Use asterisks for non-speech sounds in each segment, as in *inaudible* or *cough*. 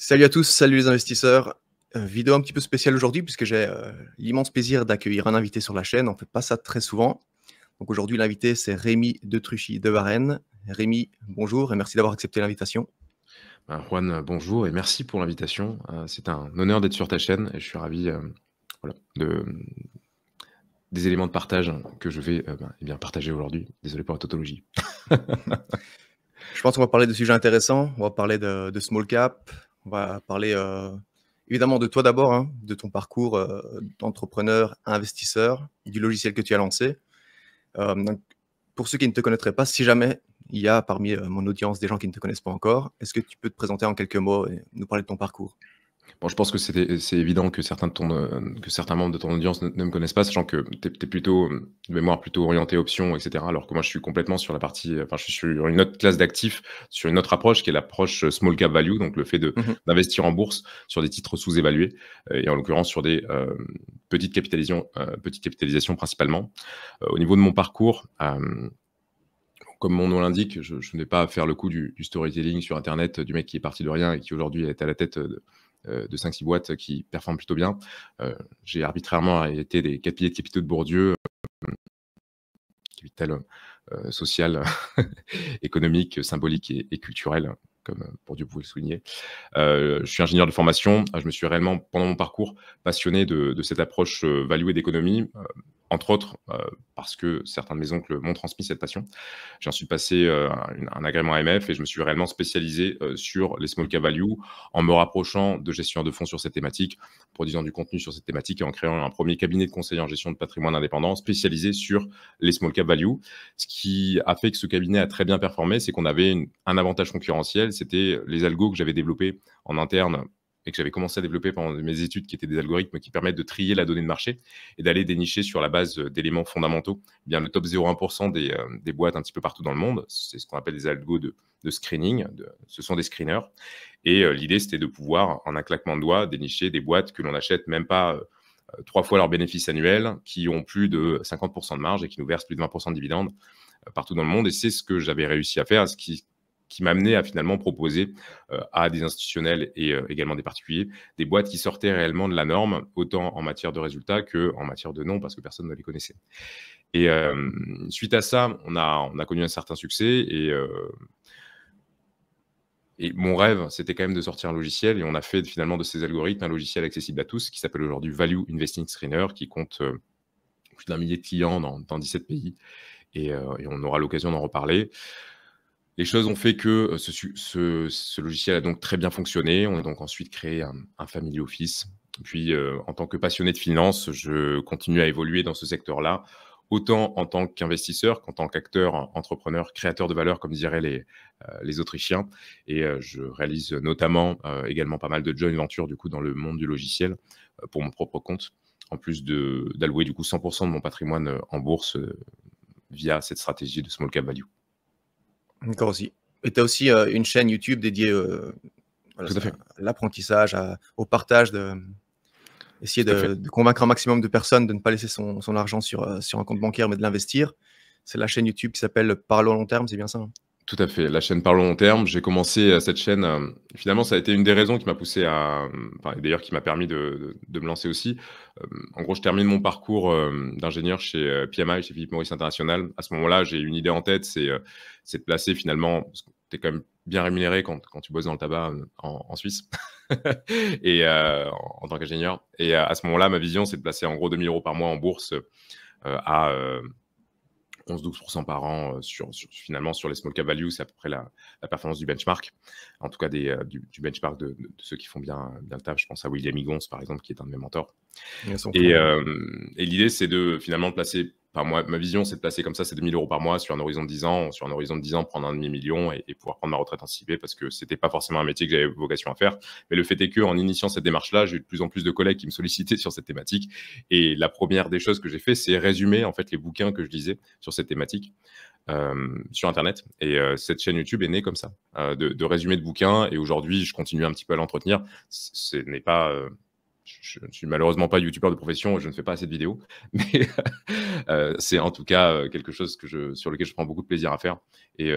Salut à tous, salut les investisseurs. Euh, vidéo un petit peu spéciale aujourd'hui puisque j'ai euh, l'immense plaisir d'accueillir un invité sur la chaîne. On ne fait pas ça très souvent. Donc aujourd'hui, l'invité, c'est Rémi de Truchy de Varennes. Rémi, bonjour et merci d'avoir accepté l'invitation. Bah, Juan, bonjour et merci pour l'invitation. Euh, c'est un honneur d'être sur ta chaîne et je suis ravi de, des éléments de partage que je vais bah, eh bien, partager aujourd'hui. Désolé pour la tautologie. *laughs* je pense qu'on va parler de sujets intéressants. On va parler de small cap, on va parler euh, évidemment de toi d'abord, hein, de ton parcours euh, d'entrepreneur investisseur, du logiciel que tu as lancé. Euh, pour ceux qui ne te connaîtraient pas, si jamais il y a parmi mon audience des gens qui ne te connaissent pas encore, est-ce que tu peux te présenter en quelques mots et nous parler de ton parcours Bon, je pense que c'est évident que certains, membres de ton audience ne, me connaissent pas, sachant que tu es, plutôt, de mémoire, plutôt orienté options, etc. Alors que moi, je suis complètement sur la partie, enfin, je suis sur une autre classe d'actifs, sur une autre approche qui est l'approche small cap value, donc le fait mhm. d'investir en bourse sur des titres sous-évalués, euh, et en l'occurrence sur des euh, petites, capitalisations, euh, petites principalement. au niveau de mon parcours, comme mon nom l'indique, je, ne vais pas faire le coup du, du, storytelling sur Internet du mec qui est parti de rien et qui aujourd'hui est à la tête de euh, de 5-6 boîtes qui performent plutôt bien. Euh, j'ai arbitrairement été des quatre piliers de capitaux de Bourdieu, capital euh, social, *laughs* économique, symbolique et, culturel, comme Bourdieu pouvait le souligner. je suis ingénieur de formation. Je me suis réellement, pendant mon parcours, passionné de, de cette approche value et d'économie entre autres euh, parce que certains de mes oncles m'ont transmis cette passion. J'en suis passé euh, un, agrément agrément MF et je me suis réellement spécialisé euh, sur les small cap value en me rapprochant de gestion de fonds sur cette thématique, produisant du contenu sur cette thématique et en créant un premier cabinet de conseil en gestion de patrimoine indépendant spécialisé sur les small cap value. Ce qui a fait que ce cabinet a très bien performé, c'est qu'on avait un avantage concurrentiel, c'était les algos que j'avais développés en interne mais que j'avais commencé à développer pendant mes études, qui étaient des algorithmes qui permettent de trier la donnée de marché et d'aller dénicher sur la base euh, d'éléments fondamentaux eh bien le top 0,1% des, euh, des, boîtes un petit peu partout dans le monde. C'est ce qu'on appelle des algos de, de screening. De, ce sont des screeners. Et euh, l'idée, c'était de pouvoir, en un claquement de doigts, dénicher des boîtes que l'on achète même pas trois fois leurs bénéfices annuels, qui ont plus de 50% de marge et qui nous versent plus de 20% de dividendes partout dans le monde. Et c'est ce que j'avais réussi à faire, ce qui qui m'a à finalement proposer euh, à des institutionnels et euh, également des particuliers des boîtes qui sortaient réellement de la norme, autant en matière de résultats qu'en matière de noms, parce que personne ne les connaissait. Et euh, suite à ça, on a, connu un certain succès et mon rêve, c'était quand même de sortir un logiciel et on a fait finalement de ces algorithmes un logiciel accessible à tous qui s'appelle aujourd'hui Value Investing Screener, qui compte plus d'un millier de clients dans, 17 pays. et on aura l'occasion d'en reparler. Les choses ont mmh. fait que euh, ce, logiciel a donc très bien fonctionné. On a donc ensuite créé un, family office. Puis, euh, en tant que passionné de finance, je continue à évoluer dans ce secteur-là, autant en tant qu'investisseur qu'en tant qu'acteur, entrepreneur, créateur de valeur, comme diraient les, euh, Autrichiens. Et je réalise notamment également pas mal de joint ventures du coup dans le monde du logiciel pour mon propre compte, en plus d'allouer du coup 100% de mon patrimoine en bourse via cette stratégie de small cap value. D'accord aussi. Et tu as aussi euh, une chaîne YouTube dédiée euh, à l'apprentissage, au partage, de, essayer de, convaincre un maximum de personnes de ne pas laisser son, argent euh, sur, un compte bancaire, mais de l'investir. C'est la chaîne YouTube qui s'appelle Parlons long terme, c'est bien ça hein tout à fait. La chaîne Parlons Long Terme, j'ai commencé euh, cette chaîne. Euh, finalement, ça a été une des raisons qui m'a poussé à. Euh, d'ailleurs, qui m'a permis de, me lancer aussi. en gros, je termine mon parcours d'ingénieur chez PMI, chez Philippe Maurice International. À ce moment-là, j'ai une idée en tête c'est de placer finalement. Parce que tu es quand même bien rémunéré quand, tu bosses dans le tabac en, Suisse *laughs* et en, tant qu'ingénieur. Et à, à ce moment-là, ma vision, c'est de placer en gros 2000 euros par mois en bourse à 11-12% par an euh, sur, finalement sur les small cap value, c'est à peu près la, performance du benchmark, en tout cas euh, du, benchmark de, ceux qui font bien, bien le taf. Je pense à William Igons par exemple, qui est un de mes mentors. et euh, l'idée c'est de finalement placer ma vision, c'est de placer comme ça ces 2000 euros par mois sur un horizon de 10 ans, sur un horizon de 10 ans, prendre un demi-million et, pouvoir prendre ma retraite anticipée parce que c'était pas forcément un métier que j'avais vocation à faire. Mais le fait est qu'en initiant cette démarche-là, j'ai eu de plus en plus de collègues qui me sollicitaient *laughs* sur cette thématique. Et la première des choses que j'ai fait, c'est résumer, en fait, les bouquins que je lisais sur cette thématique. Euh, sur Internet. Et euh, cette chaîne YouTube est née comme ça, euh, de, résumer de bouquins. Et aujourd'hui, je continue un petit peu à l'entretenir. Ce n'est pas je ne suis malheureusement pas youtubeur de profession, je ne fais pas cette vidéo, *laughs* mais euh, euh, c'est en tout cas euh, quelque chose que je, sur lequel je prends beaucoup de plaisir à faire. Et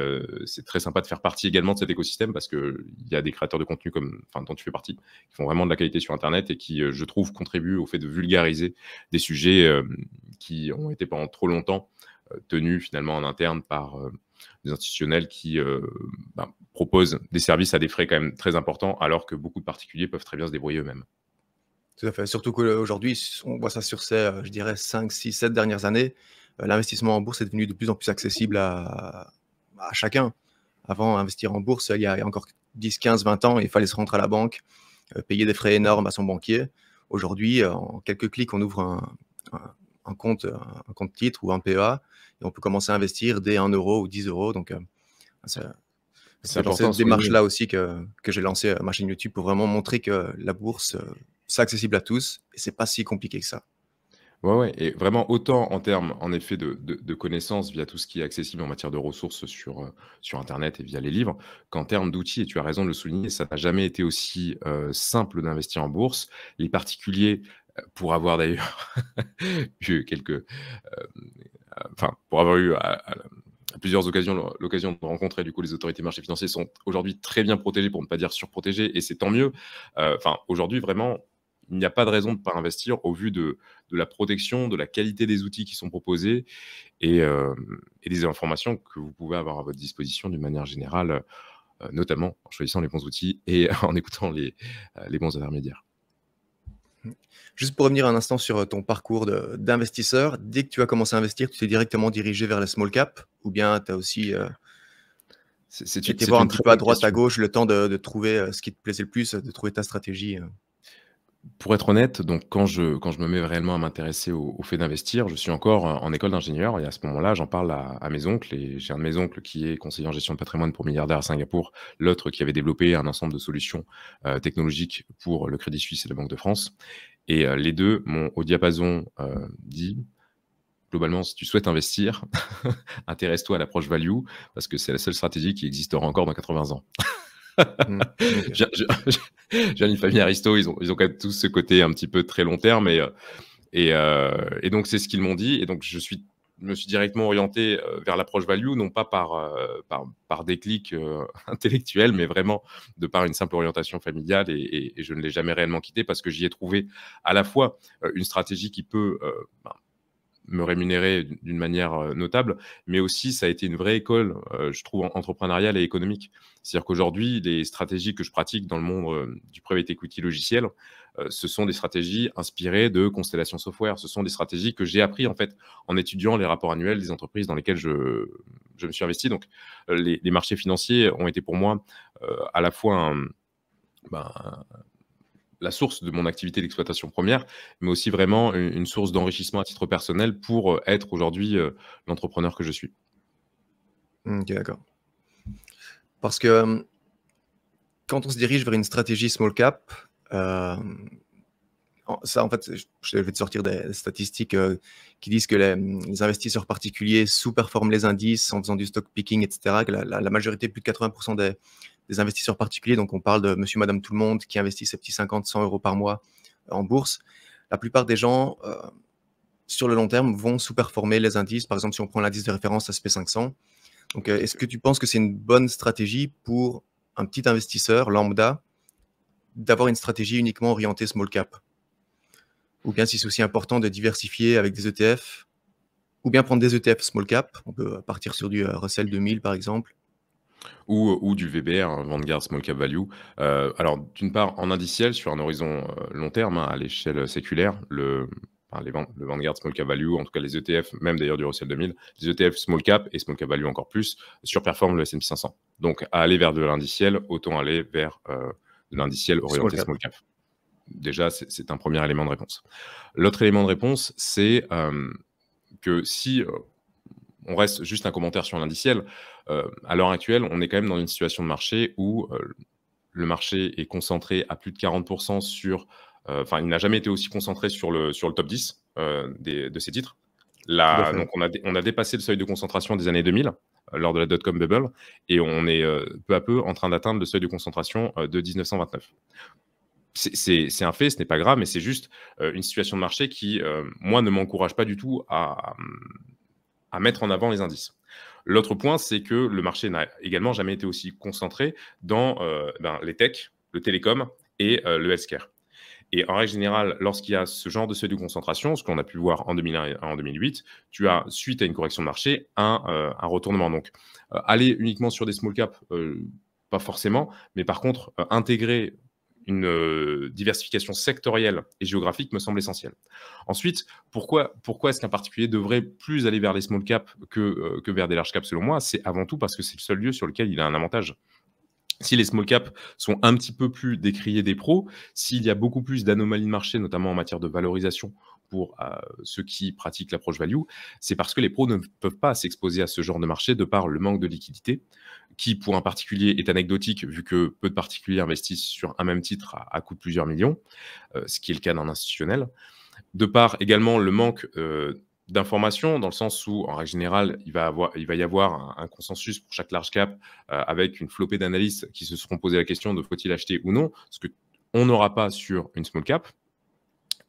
c'est très sympa de faire partie également de cet écosystème parce qu'il y a des créateurs de contenu comme, enfin, dont tu fais partie, qui font vraiment de la qualité sur Internet et qui, je trouve, contribuent au fait de vulgariser des sujets qui ont été pendant trop longtemps tenus finalement en interne par des institutionnels qui ben, proposent des services à des frais quand même très importants, alors que beaucoup de particuliers peuvent très bien se débrouiller eux-mêmes. Tout à fait. Surtout qu'aujourd'hui, on voit ça sur ces, je dirais, 5, 6, 7 dernières années. Euh, l'investissement en bourse est devenu de plus en plus accessible à, chacun. Avant, investir en bourse, il y a encore 10, 15, 20 ans, il fallait se rendre à la banque, euh, payer des frais énormes à son banquier. Aujourd'hui, euh, en quelques clics, on ouvre un, compte, un compte titre ou un PEA et on peut commencer à investir dès 1 euro ou 10 euros. Donc, ça, c'est cette démarche-là aussi que, que j'ai lancé ma chaîne YouTube pour vraiment montrer que la bourse c'est accessible à tous et c'est pas si compliqué que ça. Ouais, ouais, et vraiment autant en termes, en effet, de, de, connaissances via tout ce qui est accessible en matière de ressources sur, euh, sur Internet et via les livres, qu'en termes d'outils, et tu as raison de le souligner, ça n'a jamais été aussi euh, simple d'investir en bourse. Les particuliers, euh, pour avoir d'ailleurs *laughs* eu quelques... enfin, pour avoir eu... À, plusieurs occasions l'occasion de rencontrer du coup les autorités marchés financiers sont aujourd'hui très bien protégées pour ne pas dire surprotégées et c'est tant mieux. Enfin aujourd'hui vraiment il n'y a pas de raison de ne pas investir au vu de, la protection, de la qualité des outils qui sont proposés euh, et, des informations que vous pouvez avoir à votre disposition d'une manière générale, euh, notamment en choisissant les bons outils et *laughs* en écoutant euh, les, bons intermédiaires. Juste pour revenir un instant sur ton parcours d'investisseur, dès que tu as commencé à investir, tu t'es directement dirigé vers la small cap ou bien tu as aussi euh, voir un petit peu à droite, à gauche, le temps de, de, trouver ce qui te plaisait le plus, de trouver ta stratégie pour être honnête, donc quand je, quand je me mets réellement à m'intéresser au, fait d'investir, je suis encore euh, en école d'ingénieur et à ce moment-là, j'en parle à, à, mes oncles et j'ai un de mes oncles qui est conseiller en gestion de patrimoine pour milliardaires à Singapour, l'autre qui avait développé un ensemble de solutions euh, technologiques pour le Crédit Suisse et la Banque de France. Et euh, les deux m'ont au diapason dit, globalement, si tu souhaites investir, *laughs* intéresse-toi à l'approche value parce que c'est la seule stratégie qui existera encore dans 80 ans. *laughs* Mm, *laughs* *laughs* j'ai une famille aristo, ils ont, quand même tous ce côté un petit peu très long terme. Et, euh, euh, donc, c'est ce qu'ils m'ont dit. Et donc, je me suis directement orienté euh, vers l'approche value, non pas par, par, déclic *laughs* intellectuel, mais vraiment de par une simple orientation familiale. Et, je ne l'ai jamais réellement quitté parce que j'y ai trouvé à la fois une stratégie qui peut. Ben, me rémunérer d'une manière euh, notable, mais aussi ça a été une vraie école, euh, je trouve, entrepreneuriale et économique. C'est-à-dire qu'aujourd'hui, les stratégies que je pratique dans le monde euh, du private equity logiciel, ce sont des stratégies inspirées de Constellation Software. Ce sont des stratégies que j'ai appris en fait en étudiant les rapports annuels des entreprises dans lesquelles je, je me suis investi. Donc, les, marchés financiers ont été pour moi à la fois un, ben, la source de mon activité d'exploitation première, mais aussi vraiment une source d'enrichissement à titre personnel pour euh, être aujourd'hui euh, l'entrepreneur que je suis. Mmh, ok, d'accord. Parce que euh, quand on se dirige vers une stratégie small cap, ça en fait, je vais te sortir des statistiques qui disent que les, investisseurs particuliers sous-performent les indices en faisant du stock picking, etc. la, la majorité, plus de 80% des, investisseurs particuliers. Donc, on parle de monsieur, madame, tout le monde qui investit ses petits 50, 100 euros par mois euh, en bourse. La plupart des gens, euh, sur le long terme, vont sous-performer les indices. Par exemple, si on prend l'indice de référence SP500. Donc, euh, est-ce que tu penses que c'est une bonne stratégie pour un petit investisseur lambda d'avoir une stratégie uniquement orientée small cap Ou bien si c'est aussi important de diversifier avec des ETF ou bien prendre des ETF small cap, on peut partir sur du Russell 2000 par exemple, euh, ou, du VBR, hein, Vanguard Small Cap Value. Euh, alors, d'une part, en indiciel, sur un horizon euh, long terme, hein, à l'échelle séculaire, le, Vanguard Small Cap Value, en tout cas les ETF, même d'ailleurs du Russell 2000, les ETF Small Cap et Small Cap Value encore plus, surperforment le S&P 500. Donc, à aller vers de l'indiciel, autant aller vers de l'indiciel orienté Small Cap. Déjà, c'est un premier élément de réponse. L'autre élément de réponse, c'est que si on reste juste un commentaire sur l'indiciel. Euh, à l'heure actuelle, on est quand même dans une situation de marché où euh, le marché est concentré à plus de 40% sur. Euh, enfin, il n'a jamais été aussi concentré sur le, sur le top 10 de ces titres. Là, donc on a, on a dépassé le seuil de concentration des années 2000 lors de la dot-com bubble et on est peu à peu en train d'atteindre le seuil de concentration de 1929 c'est un fait, ce n'est pas grave, mais c'est juste une situation de marché qui, moi, ne m'encourage pas du tout à, à mettre en avant les indices. L'autre point, c'est que le marché n'a également jamais été aussi concentré dans euh, ben, les techs, le télécom et euh, le healthcare. Et en règle générale, lorsqu'il y a ce genre de seuil de concentration, ce qu'on a pu voir en 2001 et en 2008, tu as, suite à une correction de marché, un, euh, un retournement. Donc, aller uniquement sur des small caps, pas forcément, mais par contre, intégrer une euh, diversification sectorielle et géographique me semble essentielle. Ensuite, pourquoi, est-ce qu'un particulier devrait plus aller vers les small cap euh, que, vers des large caps selon moi C'est avant tout parce que c'est le seul lieu sur lequel il a un avantage si les small caps sont un petit peu plus décriés des pros, s'il y a beaucoup plus d'anomalies de marché, notamment en matière de valorisation pour euh, ceux qui pratiquent l'approche value, c'est parce que les pros ne peuvent pas s'exposer à ce genre de marché de par le manque de liquidité, qui pour un particulier est anecdotique vu que peu de particuliers investissent sur un même titre à, coût de plusieurs millions, euh, ce qui est le cas d'un institutionnel. De part également le manque euh, d'informations dans le sens où, en règle générale, il va, y avoir un, consensus pour chaque large cap euh, avec une flopée d'analystes qui se seront posé la question de faut-il acheter ou non, ce qu'on n'aura pas sur une small cap.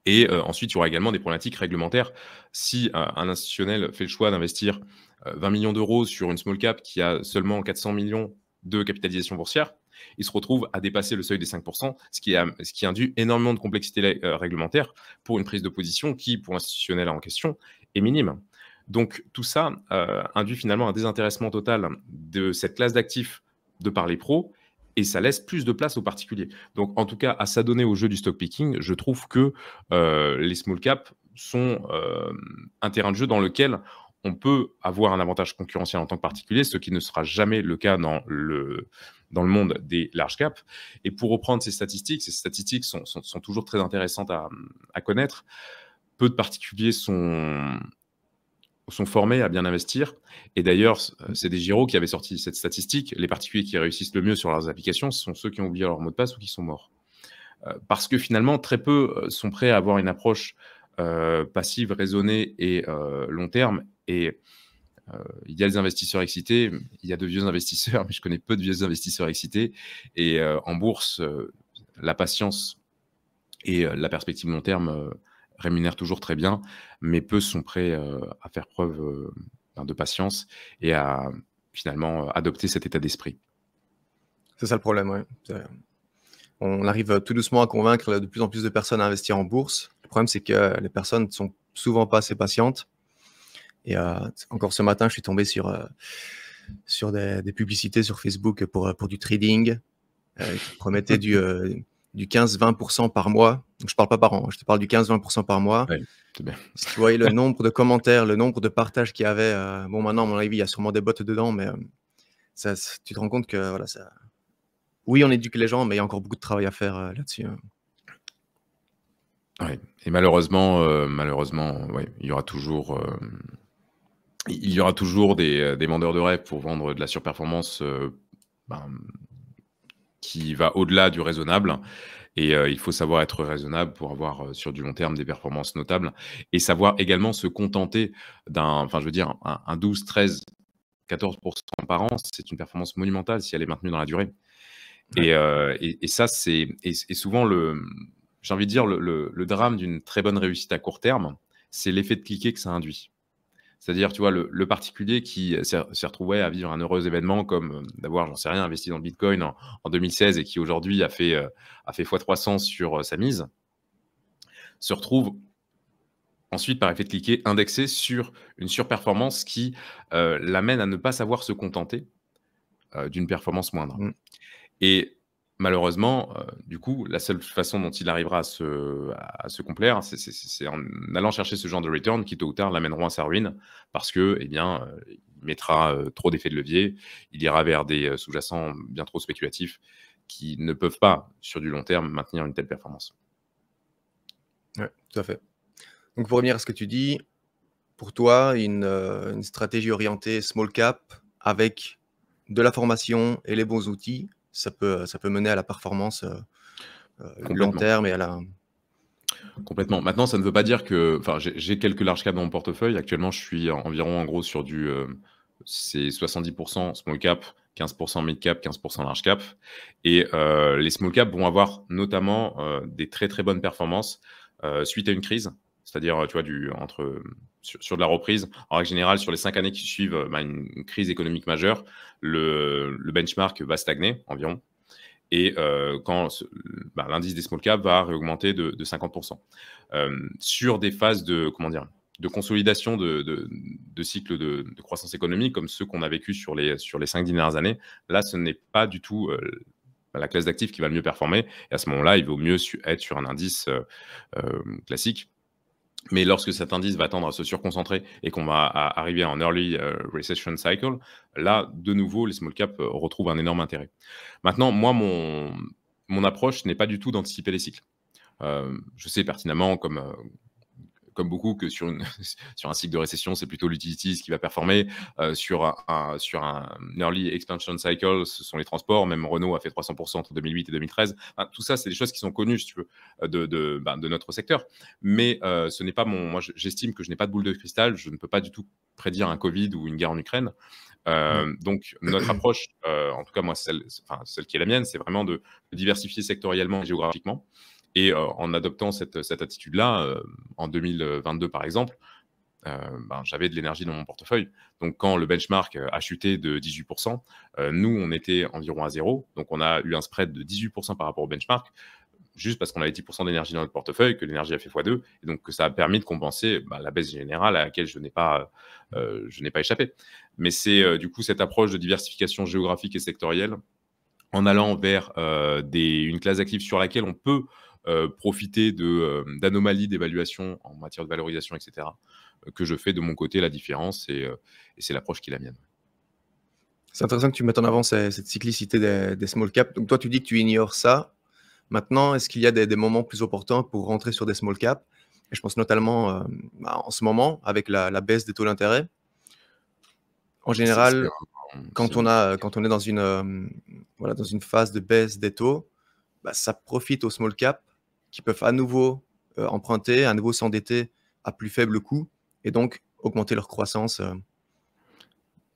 Et ensuite, il y aura également des problématiques réglementaires. Si un institutionnel fait le choix d'investir 20 euh, millions d'euros sur une small cap qui a seulement 400 millions de capitalisation boursière, il se retrouve à dépasser le seuil des 5%, ce qui, induit énormément de complexité euh, réglementaire pour une prise de position qui, pour l'institutionnel en question, est minime. Donc tout ça euh, induit finalement un désintéressement total de cette classe d'actifs de par les pros et ça laisse plus de place aux particuliers. Donc en tout cas, à s'adonner au jeu du stock picking, je trouve que les small caps sont un terrain de jeu dans lequel on peut avoir un avantage concurrentiel en tant que particulier, ce qui ne sera jamais le cas dans le, dans le monde des large caps. Et pour reprendre ces statistiques, ces statistiques sont, toujours très intéressantes à, connaître. Peu de particuliers sont, sont formés à bien investir. Et d'ailleurs, euh, c'est des Giro qui avaient sorti cette statistique. Les particuliers qui réussissent le mieux sur leurs applications, ce sont ceux qui ont oublié leur mot de passe ou qui sont morts. Euh, parce que finalement, très peu euh, sont prêts à avoir une approche passive, raisonnée et long terme et euh, il y a les investisseurs excités, il y a de vieux investisseurs, *laughs* mais je connais peu de vieux investisseurs excités. Et euh, en bourse, euh, la patience et la perspective long terme rémunèrent toujours très bien, mais peu sont prêts à faire preuve de patience et à finalement adopter cet état d'esprit. C'est ça le problème, oui. On arrive tout doucement à convaincre de plus en plus de personnes à investir en bourse. Le problème, c'est que les personnes ne sont souvent pas assez patientes et euh, encore ce matin, je suis tombé sur, euh, sur des, publicités sur Facebook pour, euh, pour du trading qui promettaient du, *laughs* du 15-20% par mois. je ne parle pas par an, hein, je te parle du 15-20% par mois. Ouais, bien. Si tu voyais le *laughs* nombre de commentaires, le nombre de partages qu'il y avait, bon, maintenant, à mon avis, il y a sûrement des bottes dedans, mais ça, tu te rends compte que, voilà, ça... oui, on éduque les gens, mais il y a encore beaucoup de travail à faire là-dessus. Hein. Et malheureusement, malheureusement il y aura toujours il y aura toujours des, euh, des vendeurs de rêves pour vendre de la surperformance euh, ben, qui va au-delà du raisonnable. Et euh, il faut savoir être raisonnable pour avoir sur du long terme des performances notables et savoir également se contenter d'un, enfin je veux dire, un, 12, 13, 14% par an, c'est une performance monumentale si elle est maintenue dans la durée. Et, ça, c'est et, souvent le, j'ai envie de dire, le, le drame d'une très bonne réussite à court terme, c'est l'effet de cliquer que ça induit. C'est-à-dire, tu vois, le, particulier qui s'est retrouvé à vivre un heureux événement comme euh, d'avoir, j'en sais rien, investi dans Bitcoin en, 2016 et qui aujourd'hui a fait, euh, a fait x300 sur euh, sa mise, se retrouve ensuite, par effet de cliquer, indexé sur une surperformance qui l'amène à ne pas savoir se contenter d'une performance moindre. Mmh. Et malheureusement, euh, du coup, la seule façon dont il arrivera à se, complaire, c'est en allant chercher ce genre de return qui, tôt ou tard, l'amèneront à sa ruine parce que, eh bien, euh, il mettra euh, trop d'effets de levier, il ira vers des sous-jacents bien trop spéculatifs qui ne peuvent pas, sur du long terme, maintenir une telle performance. Oui, tout à fait. Donc, pour revenir à ce que tu dis, pour toi, une, une stratégie orientée small cap avec de la formation et les bons outils ça peut, ça peut mener à la performance euh, euh, long terme et à la, Complètement. Maintenant, ça ne veut pas dire que. Enfin, j'ai quelques large caps dans mon portefeuille. Actuellement, je suis environ, en gros, sur du. Euh, c'est 70% small cap, 15% mid cap, 15% large cap. Et les small cap vont avoir notamment des très très bonnes performances suite à une crise. C'est-à-dire, tu vois, du, entre sur, de la reprise. En règle générale, sur les cinq années qui suivent euh, bah, une, crise économique majeure, le, benchmark va stagner environ. Et euh, quand bah, l'indice des small caps va augmenter de, 50%. Euh, sur des phases de, comment dire, de consolidation de, cycles de, croissance économique comme ceux qu'on a vécu sur les, sur les cinq dernières années, là, ce n'est pas du tout la classe d'actifs qui va le mieux performer. Et à ce moment-là, il vaut mieux être sur un indice classique mais lorsque cet indice va tendre à se surconcentrer et qu'on va arriver en early euh, recession cycle, là, de nouveau, les small caps euh, retrouvent un énorme intérêt. Maintenant, moi, mon, mon approche n'est pas du tout d'anticiper les cycles. Euh, je sais pertinemment, comme, comme beaucoup que sur, une, *laughs* sur un cycle de récession, c'est plutôt l'utilité qui va performer. Euh, sur, un, sur un early expansion cycle, ce sont les transports. Même Renault a fait 300% entre 2008 et 2013. tout ça, c'est des choses qui sont connues, si tu veux, euh, de, de, ben, de notre secteur. Mais euh, ce n'est pas mon. Moi, j'estime que je n'ai pas de boule de cristal. Je ne peux pas du tout prédire un Covid ou une guerre en Ukraine. donc, notre approche, en tout cas, moi, celle, enfin, celle qui est la mienne, c'est vraiment de diversifier sectoriellement et géographiquement. Et euh, en adoptant cette, attitude-là, euh, en 2022 par exemple, euh, ben, j'avais de l'énergie dans mon portefeuille. Donc quand le benchmark a chuté de 18%, nous, on était environ à zéro. Donc on a eu un spread de 18% par rapport au benchmark, juste parce qu'on avait 10% d'énergie dans notre portefeuille, que l'énergie a fait x2, et donc que ça a permis de compenser ben, la baisse générale à laquelle je n'ai pas, je n'ai pas échappé. Mais c'est du coup cette approche de diversification géographique et sectorielle en allant vers des, une classe active sur laquelle on peut euh, profiter euh, d'anomalies d'évaluation en matière de valorisation, etc., euh, que je fais de mon côté la différence et, c'est l'approche qui est la mienne. C'est intéressant que tu mettes en avant cette cyclicité des, small caps. Donc toi, tu dis que tu ignores ça. Maintenant, est-ce qu'il y a des, moments plus opportuns pour rentrer sur des small caps Et je pense notamment bah, en ce moment, avec la, baisse des taux d'intérêt. En général, quand on, a, quand on est dans une, voilà, dans une phase de baisse des taux, bah, ça profite aux small caps qui peuvent à nouveau euh, emprunter, à nouveau s'endetter à plus faible coût et donc augmenter leur croissance. Euh.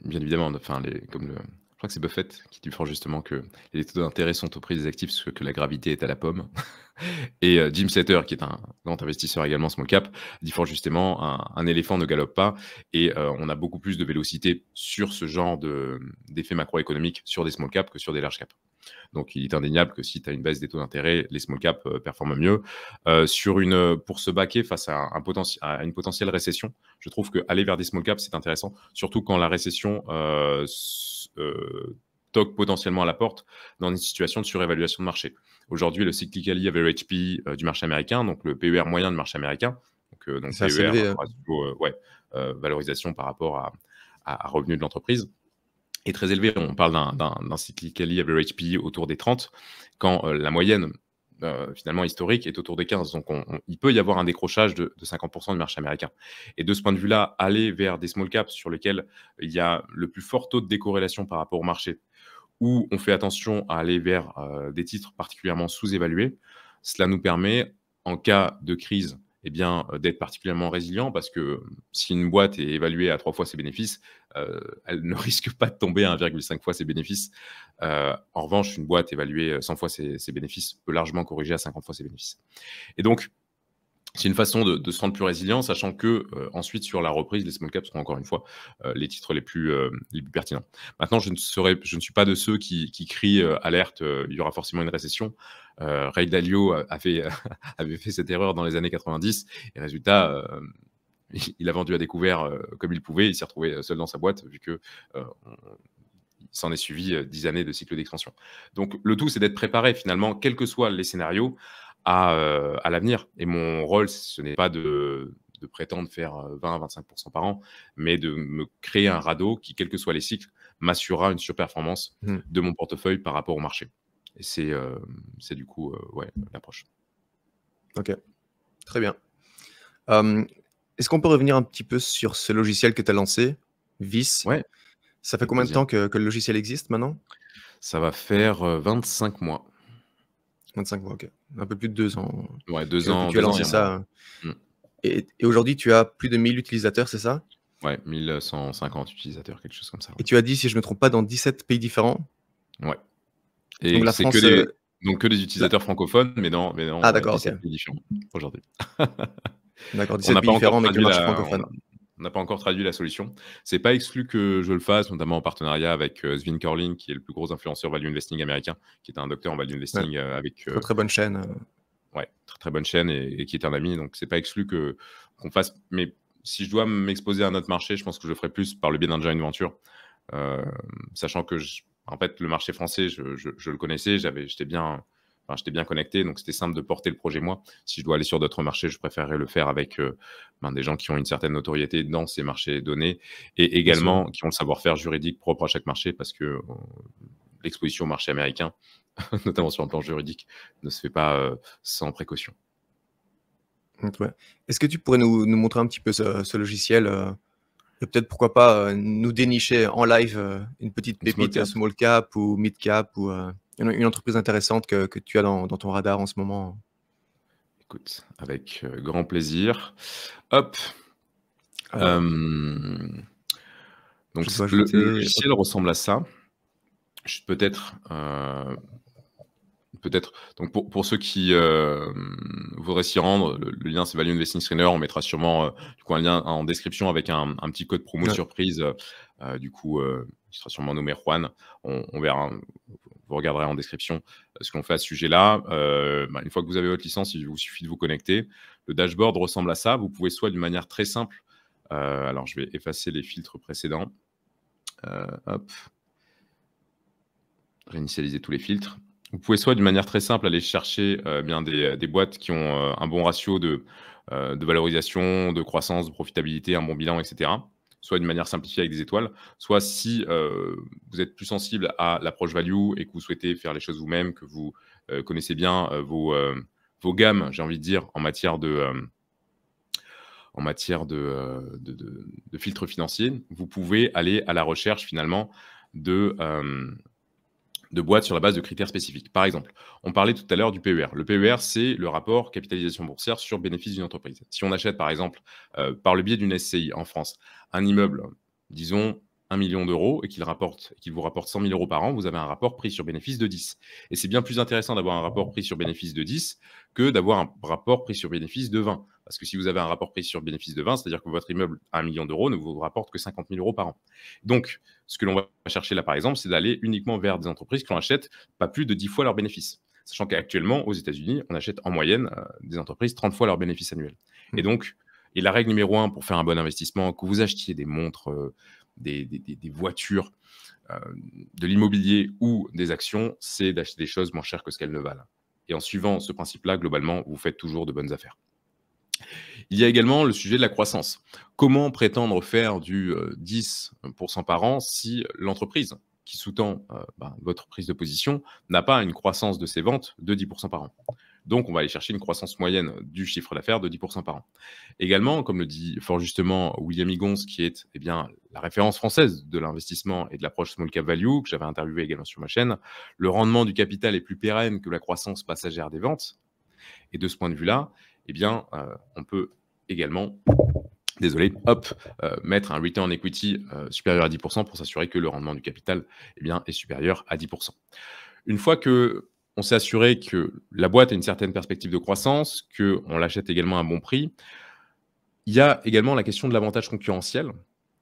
Bien évidemment, enfin, comme le, je crois que c'est Buffett qui dit justement que les taux d'intérêt sont au prix des actifs, parce que la gravité est à la pomme. *laughs* Et euh, Jim Setter, qui est un grand investisseur également small cap, dit fort justement un, éléphant ne galope pas et euh, on a beaucoup plus de vélocité sur ce genre d'effet macroéconomique sur des small cap que sur des large cap. Donc il est indéniable que si tu as une baisse des taux d'intérêt, les small cap euh, performent mieux. sur une, pour se baquer face à, une potentielle récession, je trouve qu'aller vers des small cap, c'est intéressant, surtout quand la récession se euh, toque potentiellement à la porte dans une situation de surévaluation de marché. Aujourd'hui, le cyclically average P euh, du marché américain, donc le PER moyen du marché américain, donc, euh, PER, hein. valorisation par rapport à, à, revenu de l'entreprise, est très élevé. On parle d'un cyclically average P autour des 30, quand la moyenne euh, finalement historique est autour des 15. Donc il peut y avoir un décrochage de, 50% du marché américain. Et de ce point de vue-là, aller vers des small caps sur lesquels il y a le plus fort taux de décorrélation par rapport au marché, où on fait attention à aller vers euh, des titres particulièrement sous-évalués, cela nous permet, en cas de crise eh bien, euh, d'être particulièrement résilient parce que euh, si une boîte est évaluée à trois fois ses bénéfices, euh, elle *laughs* ne risque pas de tomber à 1,5 fois ses bénéfices. en revanche, une boîte évaluée 100 fois ses, bénéfices peut largement corriger à 50 fois ses bénéfices. Et donc, c'est une façon de, se rendre plus résilient, sachant que ensuite sur la reprise, les small caps seront encore une fois les titres les plus, pertinents. Maintenant, je ne, serai, je ne suis pas de ceux qui, qui crient alerte, il y aura forcément une récession. Euh, Ray Dalio *laughs* avait, fait cette erreur dans les années 90 et résultat, euh, *laughs* il a vendu à découvert euh, comme il pouvait. Il s'est retrouvé seul dans sa boîte vu que s'en est suivi dix années de cycle d'expansion. Donc le tout, c'est d'être préparé finalement, quels que soient les scénarios, à, l'avenir. Et mon rôle, ce n'est pas de, prétendre faire 20-25% par an, mais de me créer un radeau qui, quels que soient les cycles, m'assurera une surperformance mmh. de mon portefeuille par rapport au marché. Et euh, c'est du coup euh, ouais, l'approche. Ok, très bien. Hum, est-ce qu'on peut revenir un petit peu sur ce logiciel que tu as lancé, Vis ouais. Ça fait combien de temps que, le logiciel existe maintenant Ça va faire 25 euh, mois. 25 mois, ok. Un peu plus de deux ans. Ouais, deux ans. Tu ça. Mm. Et, aujourd'hui, tu as plus de 1000 utilisateurs, c'est ça Ouais, 1150 utilisateurs, quelque chose comme ça. Et tu as dit, si je ne me trompe pas, dans 17 pays différents Ouais. Et donc que des, euh, donc utilisateurs francophones, mais non, mais non. Ah d'accord, différent Aujourd'hui. *laughs* d'accord, c'est différent. mais On n'a pas encore traduit la solution. C'est pas exclu que je le fasse, notamment en partenariat avec euh, Svin qui est le plus gros influenceur value investing américain, qui est un docteur en value investing euh, avec. très bonne chaîne. Euh. Ouais, très très bonne chaîne et, qui est un ami. Donc c'est pas exclu que qu'on fasse. Mais si je dois m'exposer à un autre marché, je pense que je le ferai plus par le biais d'un joint venture, sachant que je, en fait, le marché français, je, le connaissais, j'étais bien, j'étais bien connecté, donc c'était simple de porter le projet moi. Si je dois aller sur d'autres marchés, je préférerais le faire avec euh, ben, des gens qui ont une certaine notoriété dans ces marchés donnés et également qui ont le savoir-faire juridique propre à chaque marché, parce que euh, l'exposition au marché américain, *laughs* notamment sur un plan juridique, ne se fait pas euh, sans précaution. Est-ce que tu pourrais nous, montrer un petit peu ce logiciel peut-être pourquoi pas euh, nous dénicher en live euh, une petite pépite small cap. small cap, ou mid cap ou euh, une, entreprise intéressante que, tu as dans, ton radar en ce moment Écoute, avec grand plaisir. Hop Donc, le, logiciel ressemble à ça. Je Peut-être peut-être, donc pour, ceux qui euh, voudraient s'y rendre, le, lien c'est Value Investing Screener. On mettra sûrement euh, du coup, un lien en description avec un, petit code promo surprise. Euh, du coup, il sera sûrement nommé Juan. On, verra, vous regarderez en description ce qu'on fait à ce sujet-là. Bah, une fois que vous avez votre licence, il vous suffit de vous connecter. Le dashboard ressemble à ça. Vous pouvez soit d'une manière très simple. alors, je vais effacer les filtres précédents. hop réinitialiser tous les filtres. Vous pouvez soit d'une manière très simple aller chercher euh, bien euh, des, boîtes qui ont euh, un bon ratio de, valorisation, de croissance, de profitabilité, un bon bilan, etc. Soit d'une manière simplifiée avec des étoiles, soit si vous êtes plus sensible à l'approche value et que vous souhaitez faire les choses vous-même, que vous connaissez bien vos, gammes, j'ai envie de dire, en matière de en matière filtres financiers, vous pouvez aller à la recherche finalement de, de boîtes sur la base de critères spécifiques. Par exemple, on parlait tout à l'heure du PER. Le PER, c'est le rapport capitalisation boursière sur bénéfice d'une entreprise. Si on achète, par exemple, euh, par le biais d'une SCI en France, un immeuble, disons 1 million d'euros, et qu'il rapporte, vous rapporte 100 000 euros par an, vous avez un rapport prix sur bénéfice de 10. Et c'est bien plus intéressant d'avoir un rapport prix sur bénéfice de 10 que d'avoir un rapport prix sur bénéfice de 20. Parce que si vous avez un rapport prix sur bénéfice de 20, c'est-à-dire que votre immeuble à 1 million d'euros ne vous rapporte que 50 000 euros par an. Donc, ce que l'on va chercher là, par exemple, c'est d'aller uniquement vers des entreprises qui n'achètent pas plus de 10 fois leurs bénéfices. Sachant qu'actuellement, aux États-Unis, on achète en moyenne euh, des entreprises 30 fois leurs bénéfices annuels. Et hmm. donc, et la règle numéro un pour faire un bon investissement, que vous achetiez des montres, euh, des, voitures, euh, de l'immobilier ou des actions, c'est d'acheter des choses moins chères que ce qu'elles ne valent. Et en suivant ce principe-là, globalement, vous faites toujours de bonnes affaires. Il y a également le sujet de la croissance. Comment prétendre faire du 10% euh, par an si l'entreprise qui sous-tend euh, ben, votre prise de position n'a pas une croissance de ses ventes de 10% par an donc, on va aller chercher une croissance moyenne du chiffre d'affaires de 10% par an. Également, comme le dit fort justement William Higgins, qui est eh bien, la référence française de l'investissement et de l'approche small cap value, que j'avais interviewé également sur ma chaîne, le rendement du capital est plus pérenne que la croissance passagère des ventes. Et de ce point de vue-là, eh bien, euh, on peut également désolé, hop, euh, mettre un return equity euh, supérieur à 10% pour s'assurer que le rendement du capital eh bien, est supérieur à 10%. Une fois que on s'est assuré que la boîte a une certaine perspective de croissance, qu'on l'achète également à un bon prix, il y a également la question de l'avantage concurrentiel,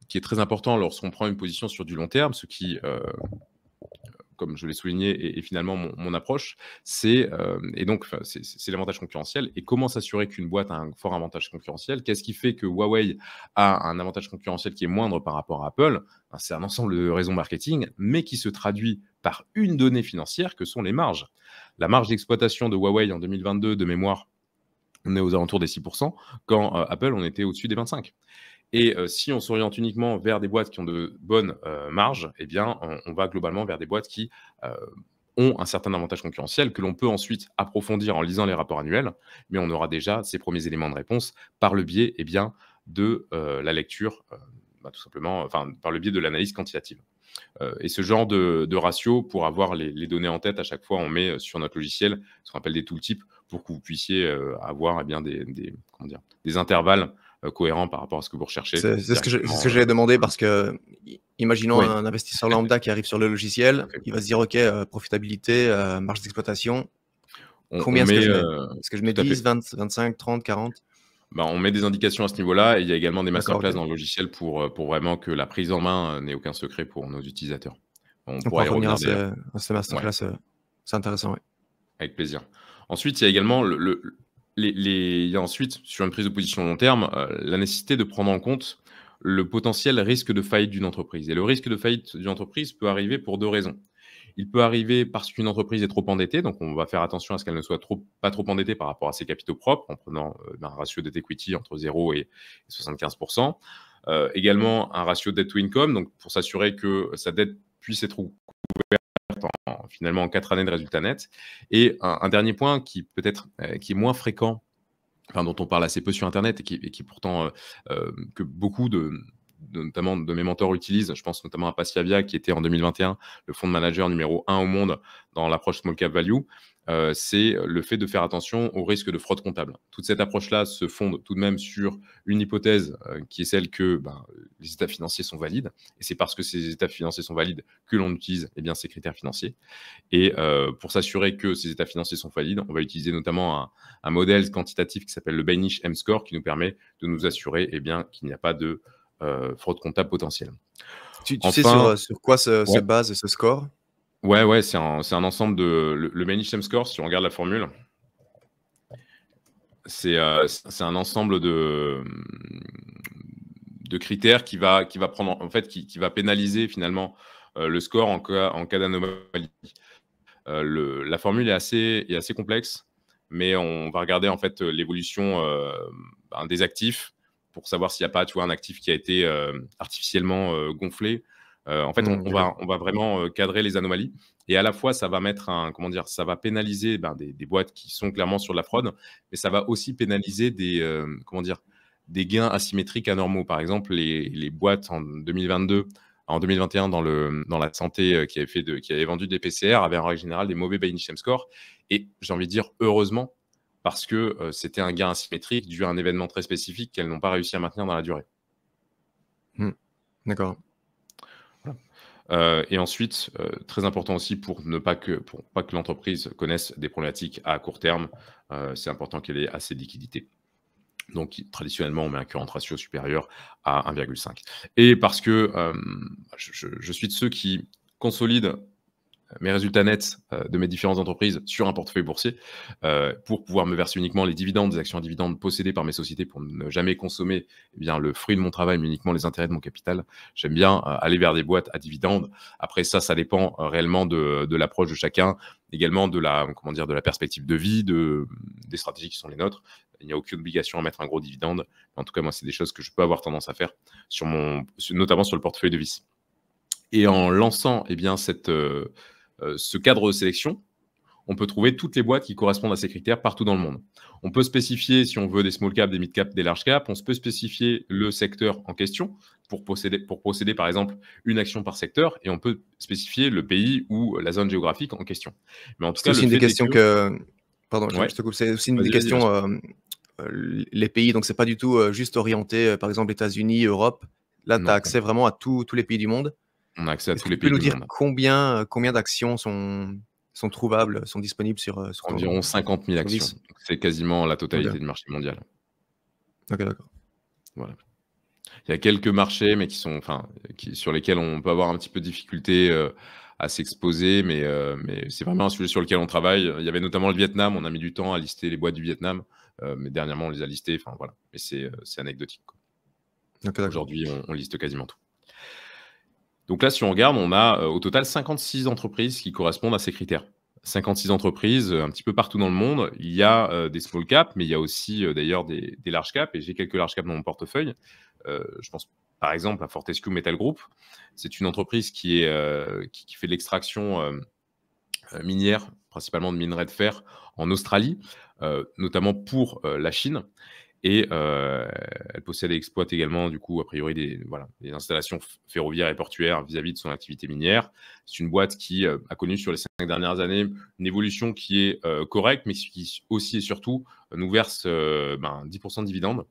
qui est très important lorsqu'on prend une position sur du long terme, ce qui comme je l'ai souligné, et, finalement mon, approche, c'est euh, et donc c'est l'avantage concurrentiel. Et comment s'assurer qu'une boîte a un fort avantage concurrentiel Qu'est-ce qui fait que Huawei a un avantage concurrentiel qui est moindre par rapport à Apple ben, C'est un ensemble de raisons marketing, mais qui se traduit par une donnée financière que sont les marges. La marge d'exploitation de Huawei en 2022 de mémoire on est aux alentours des 6%, quand euh, Apple, on était au-dessus des 25%. Et euh, si on s'oriente uniquement vers des boîtes qui ont de bonnes euh, marges, eh bien, on, va globalement vers des boîtes qui euh, ont un certain avantage concurrentiel que l'on peut ensuite approfondir en lisant les rapports annuels, mais on aura déjà ces premiers éléments de réponse par le biais eh bien, de la lecture, bah, tout simplement, enfin, par le biais de l'analyse quantitative. et ce genre de, ratio, pour avoir les, données en tête à chaque fois, on met sur notre logiciel ce qu'on appelle des tooltips pour que vous puissiez avoir eh bien, des, des intervalles euh, cohérent par rapport à ce que vous recherchez. C'est ce que j'allais demander euh, parce que, imaginons un investisseur lambda qui arrive sur le logiciel, il va se dire OK, euh, profitabilité, marge d'exploitation. Combien est-ce que je mets Est-ce que je mets 10, 20, 25, 30, 40 on met des indications à ce niveau-là et il y a également des masterclass dans le logiciel pour, pour vraiment que la prise en main n'ait aucun secret pour nos utilisateurs. On, pourra revenir à c'est intéressant. oui. Avec plaisir. Ensuite, il y a également le, les, y a ensuite, sur une prise de position long terme, euh, la nécessité de prendre en compte le potentiel risque de faillite d'une entreprise. Et le risque de faillite d'une entreprise peut arriver pour deux raisons. Il peut arriver parce qu'une entreprise est trop endettée, donc on va faire attention à ce qu'elle ne soit trop, pas trop endettée par rapport à ses capitaux propres, en prenant euh, un ratio debt equity entre 0 et 75%. Euh, également un ratio debt to income, donc pour s'assurer que sa dette puisse être finalement en quatre années de résultats nets. Et un, dernier point qui peut-être euh, qui est moins fréquent, dont on parle assez peu sur Internet et qui, et pourtant euh, euh, que beaucoup de, notamment de mes mentors utilisent, je pense notamment à Paciavia qui était en 2021 le fonds de manager numéro un au monde dans l'approche small cap value, euh, c'est le fait de faire attention au risque de fraude comptable. Toute cette approche-là se fonde tout de même sur une hypothèse euh, qui est celle que ben, les états financiers sont valides, et c'est parce que ces états financiers sont valides que l'on utilise eh bien, ces critères financiers. Et euh, pour s'assurer que ces états financiers sont valides, on va utiliser notamment un, modèle quantitatif qui s'appelle le Beinish M-Score, qui nous permet de nous assurer eh bien, qu'il n'y a pas de fraude comptable potentielle. Tu, sais sur, quoi se base ce score Ouais, ouais, c'est un, un, ensemble de. Le, le score, si on regarde la formule, euh, c'est un ensemble de, de critères qui va, qui va prendre, en fait, qui, qui va pénaliser finalement euh, le score en cas, en cas d'anomalie. Euh, la formule est assez, est assez complexe, mais on va regarder en fait l'évolution euh, ben, des actifs pour savoir s'il n'y a pas, tu vois, un actif qui a été artificiellement gonflé euh, en fait, on, mmh, va, vraiment euh, cadrer les anomalies et à la fois, ça va mettre un, comment dire, ça va pénaliser ben, des, boîtes qui sont clairement sur de la fraude, mais ça va aussi pénaliser des, euh, comment dire, des gains asymétriques anormaux. Par exemple, les, boîtes en 2022 en 2021 dans, le, dans la santé qui, avait fait de, qui avait vendu des PCR avait en règle générale des mauvais by scores. score. Et j'ai envie de dire heureusement, parce que c'était un gain asymétrique dû à un événement très spécifique qu'elles n'ont pas réussi à maintenir dans la durée. Mmh. D'accord. Euh, et ensuite, euh, très important aussi pour ne pas que, pas que l'entreprise connaisse des problématiques à court terme, euh, c'est important qu'elle ait assez de liquidités. Donc traditionnellement, on met un current ratio supérieur à 1,5. Et parce que je, suis de ceux qui consolident mes résultats nets euh, de mes différentes entreprises sur un portefeuille boursier euh, pour pouvoir me verser uniquement les dividendes, des actions à dividendes possédées par mes sociétés pour ne jamais consommer eh bien, le fruit de mon travail, mais uniquement les intérêts de mon capital. J'aime bien euh, aller vers des boîtes à dividendes. Après ça, ça dépend réellement de, l'approche de chacun, également de la, comment dire, de la perspective de vie, de, des stratégies qui sont les nôtres. Il n'y a aucune obligation à mettre un gros dividende. En tout cas, moi, c'est des choses que je peux avoir tendance à faire, sur mon, notamment sur le portefeuille de vice. Et en lançant eh bien, cette, euh, ce cadre de sélection, on peut trouver toutes les boîtes qui correspondent à ces critères partout dans le monde. On peut spécifier si on veut des small cap, des mid cap, des large cap, On peut spécifier le secteur en question pour posséder, pour posséder par exemple une action par secteur et on peut spécifier le pays ou la zone géographique en question. Mais en tout cas, c'est une des questions que. Pardon, je te coupe. C'est aussi une des questions. Euh, les pays, donc c'est pas du tout euh, juste orienté, par exemple, États-Unis, Europe. Là, tu as accès vraiment à tous les pays du monde. On a accès à tous les pays. Tu peux nous dire combien, euh, combien d'actions sont, sont trouvables, sont disponibles sur, euh, sur Environ 50 000 actions. C'est quasiment la totalité du marché mondial. Ok, d'accord. Il y a quelques marchés, mais qui sont, enfin, sur lesquels on peut avoir un petit peu de difficulté euh, à s'exposer, mais, mais c'est vraiment un sujet sur lequel on travaille. Il y avait notamment le Vietnam, on a mis du temps à lister les boîtes du Vietnam, mais dernièrement on les a listées, enfin voilà, mais c'est anecdotique. Aujourd'hui, on liste quasiment tout. Donc là, si on regarde, on a euh, au total 56 entreprises qui correspondent à ces critères. 56 entreprises euh, un petit peu partout dans le monde. Il y a euh, des small caps, mais il y a aussi d'ailleurs des, large caps, et j'ai quelques large caps dans mon portefeuille. je pense par exemple à Fortescue Metal Group. C'est une entreprise qui, qui, fait de l'extraction minière, principalement de minerais de fer, en Australie, notamment pour la Chine. Et euh, elle possède et exploite également, du coup, a priori, des, installations ferroviaires et portuaires vis-à-vis de son activité minière. C'est une boîte qui euh, a connu sur les cinq dernières années une évolution qui est euh, correcte, mais qui aussi et surtout nous verse 10% ben, de dividendes.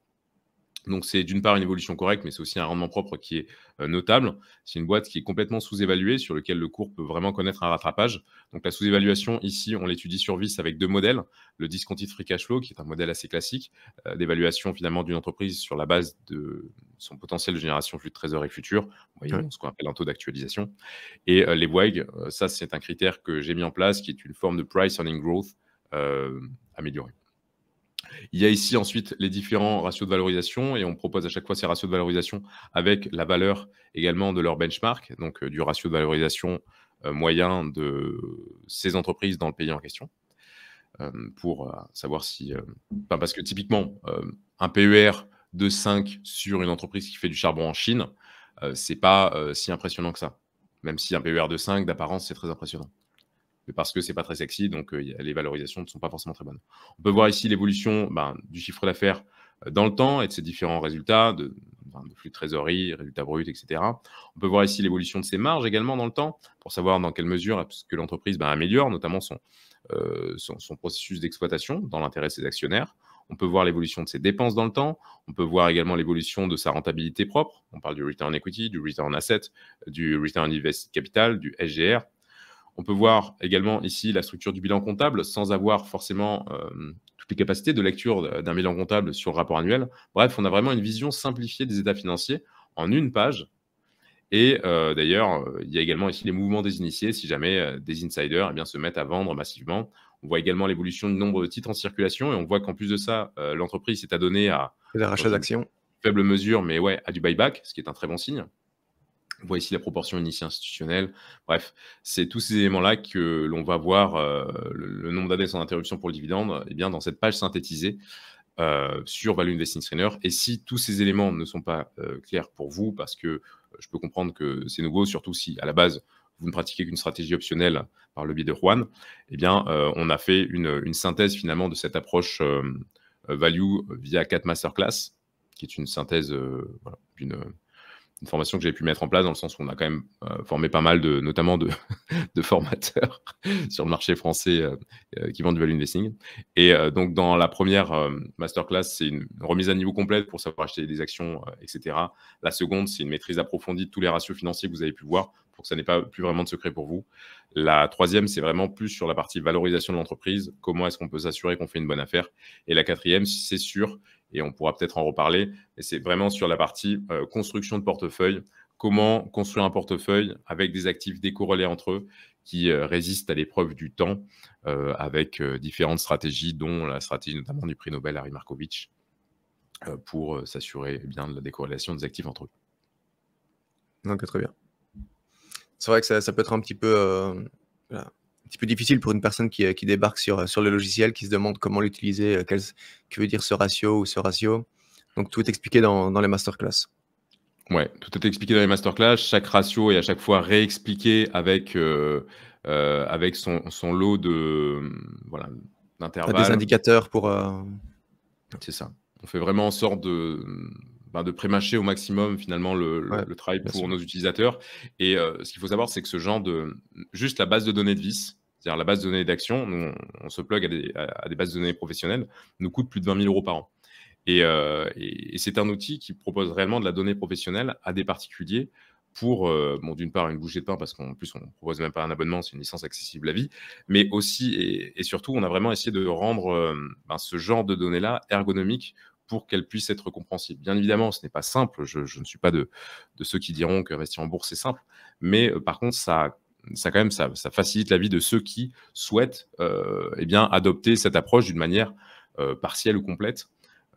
Donc c'est d'une part une évolution correcte, mais c'est aussi un rendement propre qui est euh, notable. C'est une boîte qui est complètement sous-évaluée, sur laquelle le cours peut vraiment connaître un rattrapage. Donc la sous-évaluation, ici, on l'étudie sur VICE avec deux modèles. Le discounted free cash flow, qui est un modèle assez classique euh, d'évaluation finalement d'une entreprise sur la base de son potentiel de génération flux de trésorerie et futur, voyons ce qu'on appelle un taux d'actualisation. Et euh, les WAG, ça c'est un critère que j'ai mis en place, qui est une forme de price earning growth améliorée. Il y a ici ensuite les différents ratios de valorisation et on propose à chaque fois ces ratios de valorisation avec la valeur également de leur benchmark, donc euh, du ratio de valorisation euh, moyen de ces entreprises dans le pays en question euh, pour savoir si. parce que typiquement, un PER de 5 sur une entreprise qui fait du charbon en Chine, ce n'est pas si impressionnant que ça. Même si un PER de 5, d'apparence, c'est très impressionnant mais parce que c'est pas très sexy, donc euh, les valorisations ne sont pas forcément très bonnes. On peut voir ici l'évolution ben, du chiffre d'affaires euh, dans le temps et de ses différents résultats, de, flux de trésorerie, résultats bruts, etc. On peut voir ici l'évolution de ses marges également dans le temps, pour savoir dans quelle mesure l'entreprise ben, améliore notamment euh, son, processus d'exploitation dans l'intérêt de ses actionnaires. On peut voir l'évolution de ses dépenses dans le temps. On peut voir également l'évolution de sa rentabilité propre. On parle du return equity, du return asset, du return on capital, du SGR, on peut voir également ici la structure du bilan comptable sans avoir forcément euh, toutes les capacités de lecture d'un bilan comptable sur le rapport annuel. Bref, on a vraiment une vision simplifiée des états financiers en une page. Et euh, d'ailleurs, euh, il y a également ici les mouvements des initiés, si jamais des insiders eh bien, se mettent à vendre massivement. On voit également l'évolution du nombre de titres en circulation et on voit qu'en plus de ça, l'entreprise s'est adonnée à. Des rachats d'actions. Faible mesure, mais ouais, à du buyback, ce qui est un très bon signe. Voici la proportion initiée institutionnelle. Bref, c'est tous ces éléments-là que l'on va voir euh, le, nombre d'années sans interruption pour le dividende, eh bien, dans cette page synthétisée euh, sur Value Investing Trainer. Et si tous ces éléments ne sont pas euh, clairs pour vous, parce que je peux comprendre que c'est nouveau, surtout si à la base vous ne pratiquez qu'une stratégie optionnelle par le biais de Juan, eh bien, on a fait une, synthèse finalement de cette approche value via 4 masterclass, qui est une synthèse d'une une formation que j'ai pu mettre en place dans le sens où on a quand même euh, formé pas mal de, notamment de, *laughs* de formateurs *laughs* sur le marché français euh, euh, qui vendent du value investing. Et donc, dans la première masterclass, c'est une remise à niveau complète pour savoir acheter des actions, etc. La seconde, c'est une maîtrise approfondie de tous les ratios financiers que vous avez pu voir pour que ça n'ait pas plus vraiment de secret pour vous. La troisième, c'est vraiment plus sur la partie valorisation de l'entreprise. Comment est-ce qu'on peut s'assurer qu'on fait une bonne affaire Et la quatrième, c'est sur et on pourra peut-être en reparler. Mais c'est vraiment sur la partie euh, construction de portefeuille. Comment construire un portefeuille avec des actifs décorrélés entre eux qui euh, résistent à l'épreuve du temps euh, avec différentes stratégies, dont la stratégie notamment du prix Nobel Harry Markovitch pour s'assurer eh bien de la décorrélation des actifs entre eux. Donc, très bien. C'est vrai que ça, peut être un petit peu petit peu difficile pour une personne qui, euh, débarque sur, euh, sur le logiciel, qui se demande comment l'utiliser, euh, quel, que veut dire ce ratio ou ce ratio. Donc tout est expliqué dans, les masterclass. Ouais, tout est expliqué dans les masterclass. Chaque ratio est à chaque fois réexpliqué avec, avec son, lot de Des indicateurs pour. C'est ça. On fait vraiment en sorte de ben, de prémâcher au maximum finalement le, travail pour nos utilisateurs. Et ce qu'il faut savoir, c'est que ce genre de juste la base de données de vis, c'est-à-dire la base de données d'action, on, se plug à des, bases de données professionnelles, nous coûte plus de 20 000 euros par an. Euh, et, c'est un outil qui propose réellement de la donnée professionnelle à des particuliers pour, euh, bon, d'une part, une bouchée de pain, parce qu'en plus, on ne propose même pas un abonnement, c'est une licence accessible à vie, mais aussi et, surtout, on a vraiment essayé de rendre euh, ben, ce genre de données-là ergonomique pour qu'elles puissent être compréhensible Bien évidemment, ce n'est pas simple, je, ne suis pas de, de ceux qui diront que rester en bourse, c'est simple, mais par contre, ça ça quand même ça, ça, facilite la vie de ceux qui souhaitent euh, eh bien, adopter cette approche d'une manière euh, partielle ou complète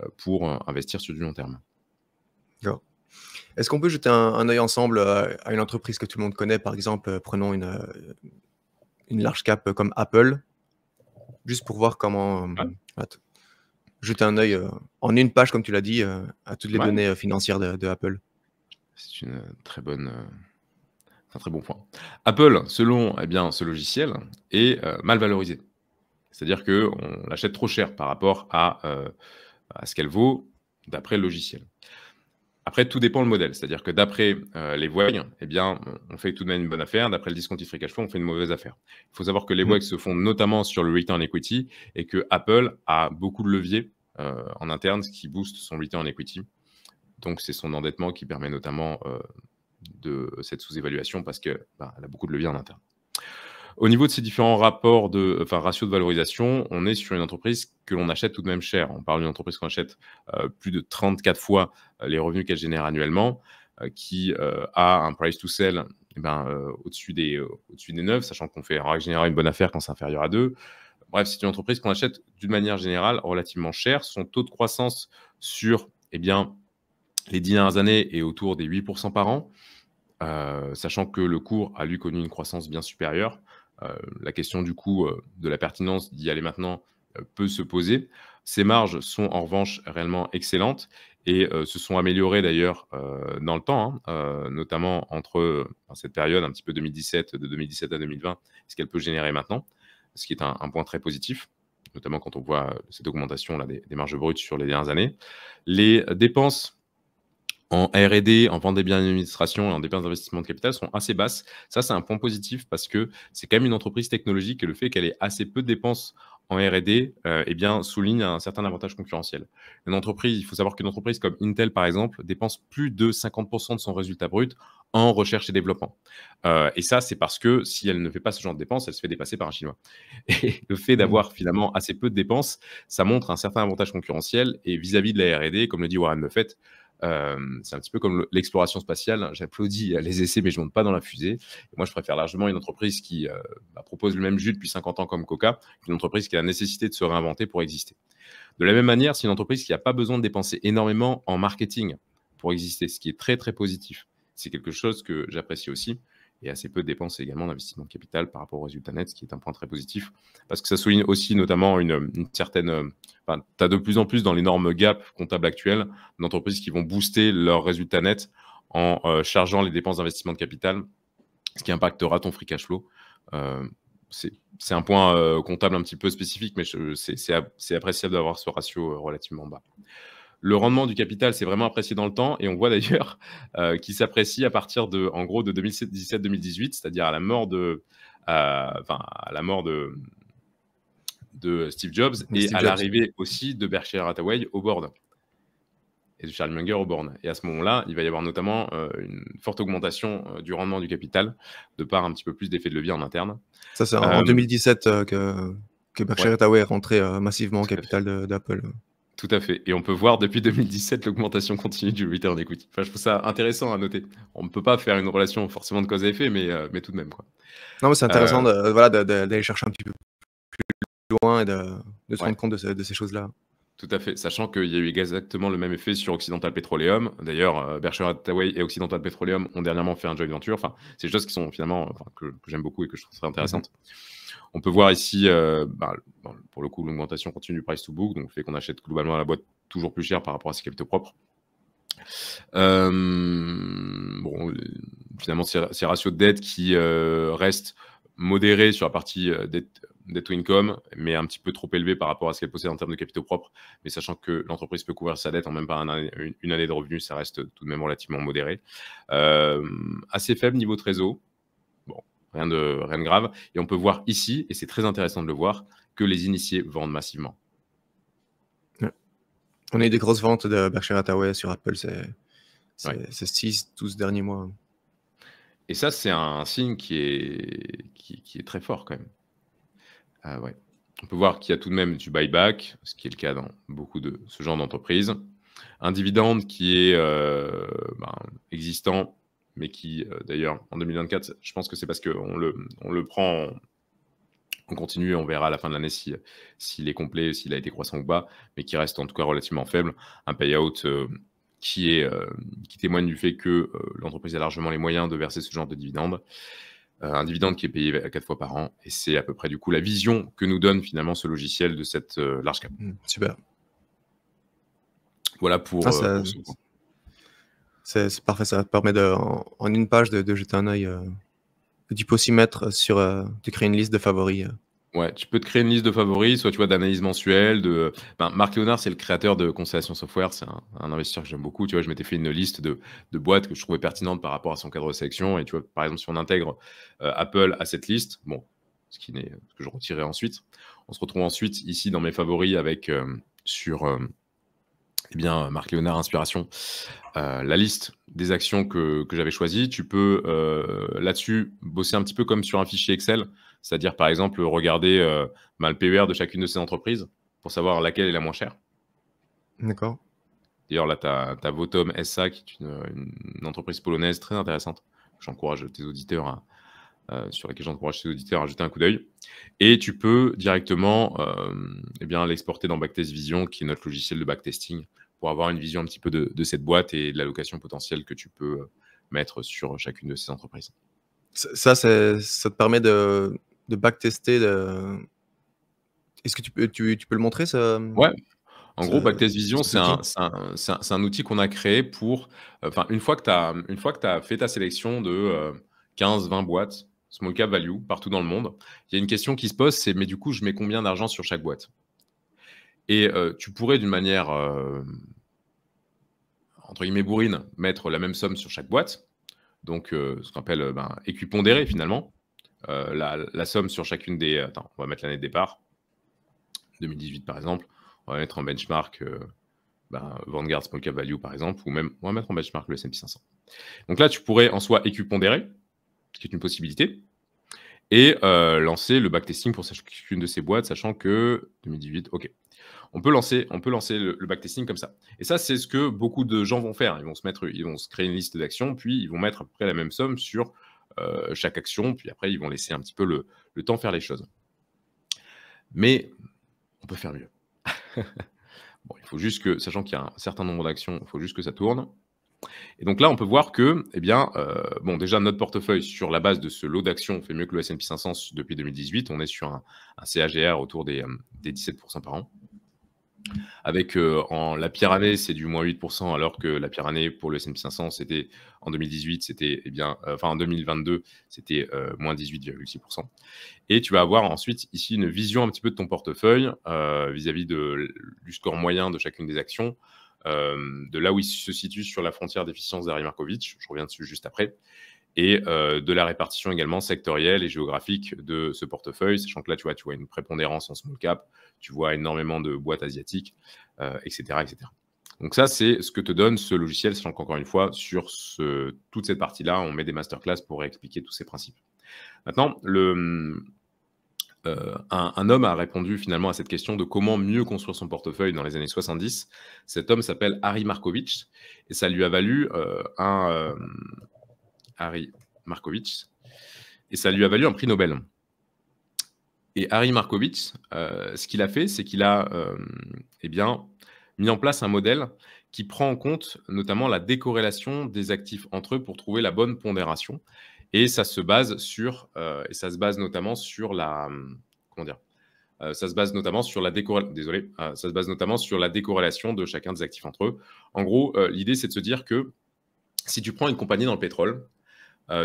euh, pour euh, investir sur du long terme. Est-ce qu'on peut jeter un, un œil ensemble à une entreprise que tout le monde connaît, par exemple, prenons une, une large cap comme Apple, juste pour voir comment jeter un œil en une page, comme tu l'as dit, à toutes les données financières de, de Apple. C'est une très bonne un très bon point. Apple, selon eh bien, ce logiciel, est euh, mal valorisé. C'est-à-dire qu'on l'achète trop cher par rapport à, euh, à ce qu'elle vaut d'après le logiciel. Après, tout dépend le modèle. C'est-à-dire que d'après euh, les WAG, eh bien, on fait tout de même une bonne affaire. D'après le discounted cash on fait une mauvaise affaire. Il faut savoir que les WAG mmh. se font notamment sur le return equity et que Apple a beaucoup de leviers en interne, qui booste son return equity. Donc, c'est son endettement qui permet notamment de cette sous-évaluation parce que bah, a beaucoup de leviers en interne. Au niveau de ces différents rapports de, enfin, ratios de valorisation, on est sur une entreprise que l'on achète tout de même cher. On parle d'une entreprise qu'on achète euh, plus de 34 fois euh, les revenus qu'elle génère annuellement, euh, qui a un price to sell eh ben, au-dessus des, au des 9, sachant qu'on fait en règle générale une bonne affaire quand c'est inférieur à 2. Bref, c'est une entreprise qu'on achète d'une manière générale relativement chère. Son taux de croissance sur eh bien, les dix dernières années est autour des 8% par an. Euh, sachant que le cours a lui connu une croissance bien supérieure. Euh, la question du coût euh, de la pertinence d'y aller maintenant peut se poser. Ces marges sont en revanche réellement excellentes et se sont améliorées d'ailleurs dans le temps, hein, notamment entre cette période un petit peu 2017, de 2017 à 2020, ce qu'elle peut générer maintenant, ce qui est un, point très positif, notamment quand on voit cette augmentation là, des marges brutes sur les dernières années. Les dépenses en R&D, en vente des biens d'administration et en dépenses d'investissement de capital sont assez basses. Ça, c'est un point positif parce que c'est quand même une entreprise technologique et le fait qu'elle ait assez peu de dépenses en R&D, euh, eh bien, souligne un certain avantage concurrentiel. Une entreprise, il faut savoir qu'une entreprise comme Intel, par exemple, dépense plus de 50% de son résultat brut en recherche et développement. Euh, et ça, c'est parce que si elle ne fait pas ce genre de dépenses, elle se fait dépasser par un Chinois. *laughs* Et le fait d'avoir mmh. finalement assez peu de dépenses, ça montre un certain avantage concurrentiel. Et vis-à-vis -vis de la R&D, comme le dit Warren Buffett, euh, c'est un petit peu comme l'exploration spatiale. Hein. J'applaudis les essais, mais je ne monte pas dans la fusée. moi, je préfère largement une entreprise qui euh, bah, propose le même jus depuis 50 ans comme Coca qu'une entreprise qui a la nécessité de se réinventer pour exister. De la même manière, c'est une entreprise qui n'a pas besoin de dépenser énormément en marketing pour exister, ce qui est très, très positif. C'est quelque chose que j'apprécie aussi et assez peu de dépenses également d'investissement de capital par rapport au résultat net, ce qui est un point très positif, parce que ça souligne aussi notamment une, certaine... Euh, enfin, tu as de plus en plus dans l'énorme gap comptable actuel d'entreprises qui vont booster leurs résultats nets en euh, chargeant les dépenses d'investissement de capital, ce qui impactera ton free cash flow. Euh, c'est un point comptable un petit peu spécifique, mais c'est appréciable d'avoir ce ratio relativement bas. Le rendement du capital s'est vraiment apprécié dans le temps et on voit d'ailleurs euh, qu'il s'apprécie à partir de, en gros, de 2017-2018, c'est-à-dire à la mort de, euh, à la mort de, Steve Jobs et à l'arrivée aussi de Berkshire Hathaway au board et de Charlie Munger au board. Et à ce moment-là, il va y avoir notamment euh, une forte augmentation du rendement du capital, de par un petit peu plus d'effet de levier en interne. Ça, c'est en 2017 que, Berkshire Hathaway est rentré massivement au capital d'Apple. Tout à fait. Et on peut voir depuis 2017 *laughs* l'augmentation continue du return equity. Enfin, je trouve ça intéressant à noter. On ne peut pas faire une relation forcément de cause à effet, mais, euh, mais tout de même. Quoi. Non, c'est intéressant euh, euh, d'aller chercher un petit peu plus loin et de, se rendre compte de, ces choses-là. Tout à fait, sachant qu'il y a eu exactement le même effet sur Occidental Petroleum. D'ailleurs, Berkshire Hathaway et Occidental Petroleum ont dernièrement fait un joint venture. Enfin, c'est des choses qui sont finalement que, j'aime beaucoup et que je trouve très intéressantes. Mm-hmm. On peut voir ici, euh, bah, pour le coup, l'augmentation continue du price to book, donc le fait qu'on achète globalement la boîte toujours plus cher par rapport à ses capitaux propres. finalement, ces ratios de dette qui euh, restent modérés sur la partie euh, dette, to income, mais un petit peu trop élevés par rapport à ce qu'elle possède en termes de capitaux propres. Mais sachant que l'entreprise peut couvrir sa dette en même pas une, année de revenus, ça reste tout de même relativement modéré. assez faible niveau de réseau rien de, grave. Et on peut voir ici, et c'est très intéressant de le voir, que les initiés vendent massivement. On a eu des grosses ventes de Berkshire Hathaway sur Apple ces, 6, 12 derniers mois. Et ça, c'est un signe qui est, qui, est très fort quand même. Ah on peut voir qu'il y a tout de même du buyback, ce qui est le cas dans beaucoup de ce genre d'entreprise. Un dividende qui est euh, ben, existant mais qui, euh, d'ailleurs, en 2024, je pense que c'est parce qu'on le, on le prend on continue et on verra à la fin de l'année s'il si, est complet, s'il a été croissant ou pas, mais qui reste en tout cas relativement faible. Un payout euh, qui, est, euh, qui témoigne du fait que l'entreprise a largement les moyens de verser ce genre de dividende. un dividende qui est payé quatre fois par an. Et c'est à peu près du coup la vision que nous donne finalement ce logiciel de cette large cap. Hmm, super. Voilà pour. pour c'est parfait, ça permet de, en, une page de, jeter un œil. Euh, tu peux aussi mettre sur. Euh, tu crées une liste de favoris. Euh. Ouais, tu peux te créer une liste de favoris, soit tu vois d'analyse mensuelle, de. Ben, Marc Léonard, c'est le créateur de Constellation Software, c'est un, investisseur que j'aime beaucoup. Tu vois, je m'étais fait une liste de, boîtes que je trouvais pertinentes par rapport à son cadre de sélection. Et tu vois, par exemple, si on intègre Apple à cette liste, bon, ce qui n'est que je retirerai ensuite. On se retrouve ensuite ici dans mes favoris avec sur eh bien, euh, Marc Léonard, Inspiration, euh, la liste des actions que, que j'avais choisies. Tu peux euh, là-dessus bosser un petit peu comme sur un fichier Excel, c'est-à-dire par exemple regarder euh, le PER de chacune de ces entreprises pour savoir laquelle est la moins chère. D'accord. D'ailleurs, là, tu as, as, Votom SA, qui est une entreprise polonaise très intéressante. J'encourage tes auditeurs à, euh, sur laquelle j'encourage ces auditeurs à ajouter un coup d'œil. Et tu peux directement euh, eh bien, l'exporter dans Backtest Vision, qui est notre logiciel de backtesting, pour avoir une vision un petit peu de, cette boîte et de l'allocation potentielle que tu peux euh, mettre sur chacune de ces entreprises. Ça, ça, te permet de, de backtester. Est-ce que tu peux, tu, peux le montrer ça Ouais, en gros, Backtest Vision, c'est un, un, un, outil qu'on a créé pour. Enfin, une fois que tu as, as, fait ta sélection de 15-20 boîtes, small cap value, partout dans le monde, il y a une question qui se pose, c'est mais du coup, je mets combien d'argent sur chaque boîte Et euh, tu pourrais d'une manière, euh, entre guillemets, bourrine, mettre la même somme sur chaque boîte, donc euh, ce qu'on appelle ben, finalement, la, somme sur chacune des... Attends, on va mettre l'année de départ, 2018 par exemple, on va mettre en benchmark... Ben, Vanguard Small Cap Value par exemple, ou même on va mettre en benchmark le S&P 500. Donc là, tu pourrais en soi équipondérer, ce qui est une possibilité, et euh, lancer le backtesting pour chacune de ces boîtes, sachant que 2018, ok. On peut lancer, on peut lancer le, backtesting comme ça. Et ça, c'est ce que beaucoup de gens vont faire. Ils vont se mettre, ils vont se créer une liste d'actions, puis ils vont mettre à peu près la même somme sur euh, chaque action, puis après, ils vont laisser un petit peu le, le temps faire les choses. Mais on peut faire mieux. *laughs* bon, il faut juste que, sachant qu'il y a un certain nombre d'actions, il faut juste que ça tourne. Et donc là, on peut voir que, eh bien, euh, bon, déjà, notre portefeuille sur la base de ce lot d'actions fait mieux que le SP 500 depuis 2018. On est sur un, CAGR autour des, 17% euh, par an. Avec euh, en, la pire année, c'est du moins 8%, alors que la pire année pour le S&P 500, c'était en 2018, c'était eh bien, enfin en 2022, c'était moins 18,6%. Et tu vas avoir ensuite ici une vision un petit peu de ton portefeuille vis à -vis du score moyen de chacune des actions. Euh, de là où il se situe sur la frontière d'efficience d'Ari Markovitch, je reviens dessus juste après, et euh, de la répartition également sectorielle et géographique de ce portefeuille, sachant que là, tu vois, tu vois une prépondérance en small cap, tu vois énormément de boîtes asiatiques, etc., euh, etc. Donc ça, c'est ce que te donne ce logiciel, sachant qu'encore une fois, sur ce, toute cette partie-là, on met des masterclass pour expliquer tous ces principes. Maintenant, le, euh, un, homme a répondu finalement à cette question de comment mieux construire son portefeuille dans les années 70. Cet homme s'appelle Harry Markovitch et ça lui a valu euh, un euh, Harry et ça lui a valu un prix Nobel. Et Harry Markovitch, ce qu'il a fait, c'est qu'il a eh bien, mis en place un modèle qui prend en compte notamment la décorrélation des actifs entre eux pour trouver la bonne pondération. Et ça se base sur, euh, et ça se base notamment sur la, hum, comment dire, euh, ça se base notamment sur la décorrélation, désolé, euh, ça se base notamment sur la décorrélation de chacun des actifs entre eux. En gros, l'idée c'est de se dire que si tu prends une compagnie dans le pétrole,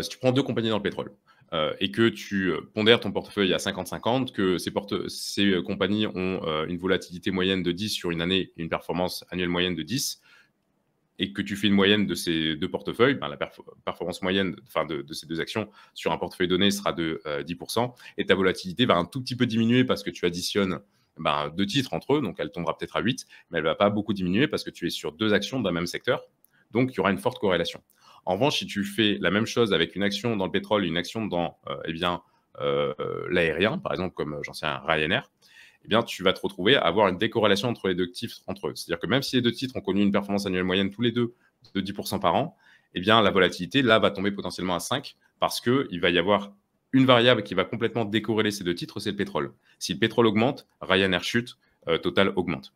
si tu prends deux compagnies dans le pétrole, et que tu pondères ton portefeuille à 50-50, que ces, ces compagnies ont une volatilité moyenne de 10 sur une année une performance annuelle moyenne de 10, et que tu fais une moyenne de ces deux portefeuilles, ben, la performance moyenne de, ces deux actions sur un portefeuille donné sera de 10%, euh, et ta volatilité va un tout petit peu diminuer parce que tu additionnes ben, deux titres entre eux, donc elle tombera peut-être à 8, mais elle ne va pas beaucoup diminuer parce que tu es sur deux actions d'un même secteur, donc il y aura une forte corrélation. En revanche, si tu fais la même chose avec une action dans le pétrole, une action dans euh, eh bien, euh, l'aérien, par exemple comme j'en sais un Ryanair, eh bien, tu vas te retrouver à avoir une décorrélation entre les deux actifs entre eux. C'est-à-dire que même si les deux titres ont connu une performance annuelle moyenne tous les deux de 10% par an, eh bien, la volatilité, là, va tomber potentiellement à 5 parce qu'il va y avoir une variable qui va complètement décorréler ces deux titres, c'est le pétrole. Si le pétrole augmente, Ryanair chute, euh, Total augmente.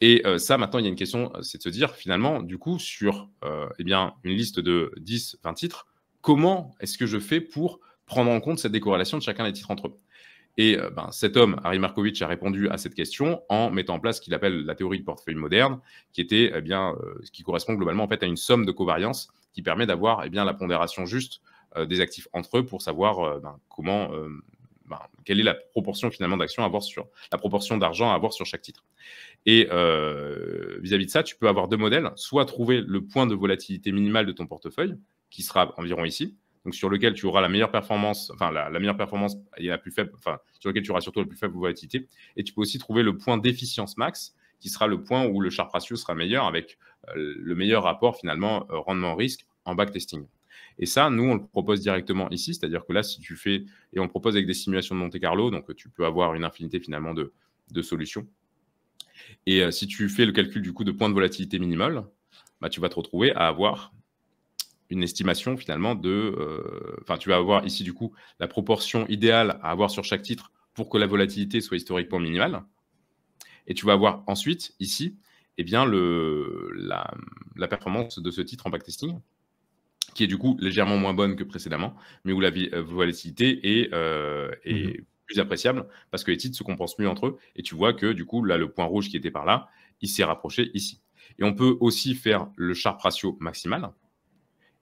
Et euh, ça, maintenant, il y a une question, euh, c'est de se dire, finalement, du coup, sur eh bien, une liste de 10, 20 titres, comment est-ce que je fais pour prendre en compte cette décorrélation de chacun des titres entre eux et euh, ben, cet homme, Harry Markovitch, a répondu à cette question en mettant en place ce qu'il appelle la théorie de portefeuille moderne, qui était eh bien euh, ce qui correspond globalement en fait à une somme de covariance qui permet d'avoir eh bien la pondération juste euh, des actifs entre eux pour savoir ben, comment ben, quelle est la proportion finalement d'actions à avoir sur la proportion d'argent à avoir sur chaque titre. Et vis-à-vis -vis de ça, tu peux avoir deux modèles, soit trouver le point de volatilité minimale de ton portefeuille qui sera environ ici, sur lequel tu auras la meilleure performance, enfin la, meilleure performance et la plus faible, enfin sur lequel tu auras surtout la plus faible volatilité. Et tu peux aussi trouver le point d'efficience max, qui sera le point où le Sharpe Ratio sera meilleur avec euh, le meilleur rapport finalement euh, rendement-risque en backtesting. Et ça, nous, on le propose directement ici, c'est-à-dire que là, si tu fais, et on le propose avec des simulations de Monte Carlo, donc tu peux avoir une infinité finalement de, solutions. Et euh, si tu fais le calcul du coût de point de volatilité minimale, bah, tu vas te retrouver à avoir une estimation finalement de. Euh, enfin, tu vas avoir ici du coup la proportion idéale à avoir sur chaque titre pour que la volatilité soit historiquement minimale. Et tu vas avoir ensuite ici eh bien, le, la, performance de ce titre en backtesting, qui est du coup légèrement moins bonne que précédemment, mais où la euh, volatilité est, euh, est mm-hmm. plus appréciable parce que les titres se compensent mieux entre eux. Et tu vois que du coup, là, le point rouge qui était par là, il s'est rapproché ici. Et on peut aussi faire le sharp ratio maximal,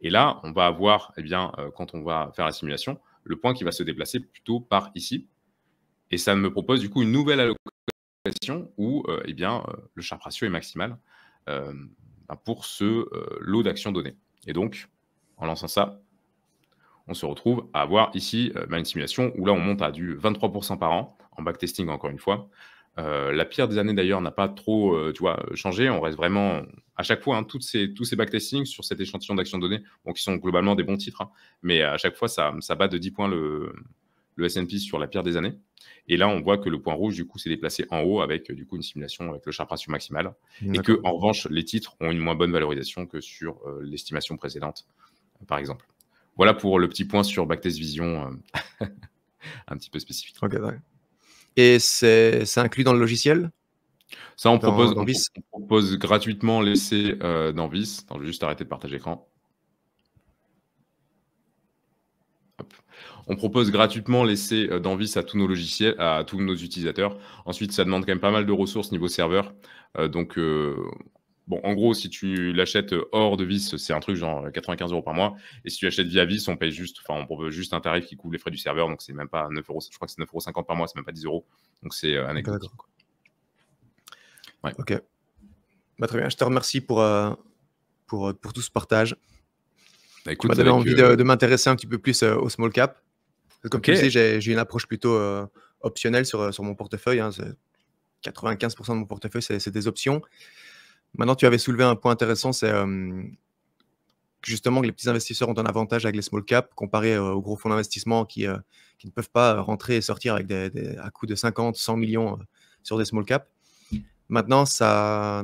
et là, on va avoir, eh bien, euh, quand on va faire la simulation, le point qui va se déplacer plutôt par ici. Et ça me propose du coup une nouvelle allocation où euh, eh bien, euh, le Sharp ratio est maximal ben, pour ce lot d'actions données. Et donc, en lançant ça, on se retrouve à avoir ici ben, une simulation où là, on monte à du 23% par an, en backtesting encore une fois, euh, la pire des années d'ailleurs n'a pas trop euh, tu vois, changé. On reste vraiment à chaque fois, hein, tous ces backtesting sur cet échantillon d'actions données, qui sont globalement des bons titres, hein, mais à chaque fois, ça, bat de 10 points le, le SP sur la pire des années. Et là, on voit que le point rouge, du coup, s'est déplacé en haut avec du coup une simulation avec le sharp ratio maximal. Et que, en revanche, les titres ont une moins bonne valorisation que sur euh, l'estimation précédente, par exemple. Voilà pour le petit point sur Backtest Vision, *laughs* un petit peu spécifique. Et c'est inclus dans le logiciel Ça, on, propose, gratuitement l'essai euh, dans je vais juste arrêter de partager l'écran. On propose gratuitement l'essai euh, d'Anvis à tous nos logiciels, à tous nos utilisateurs. Ensuite, ça demande quand même pas mal de ressources niveau serveur. Euh, donc, euh, Bon, en gros, si tu l'achètes euh, hors de vis, c'est un truc genre 95 euh, euros par mois. Et si tu l'achètes via vis, on paye juste, enfin, on propose juste un tarif qui couvre les frais du serveur. Donc, c'est même pas 9 euros. Je crois que c'est 9,50 euros par mois, c'est même pas 10 euros. Donc, c'est un euh, Ouais. Ok. Bah, très bien. Je te remercie pour, pour, tout ce partage. Bah, écoute, tu envie de, m'intéresser un petit peu plus au small cap. Comme tu le sais, j'ai une approche plutôt optionnelle sur, sur mon portefeuille. 95% hein. de mon portefeuille, c'est des options. Maintenant, tu avais soulevé un point intéressant, c'est euh, justement que les petits investisseurs ont un avantage avec les small caps comparé euh, aux gros fonds d'investissement euh, qui, ne peuvent pas rentrer et sortir avec à coût de 50, 100 millions sur des small caps. Maintenant, ça,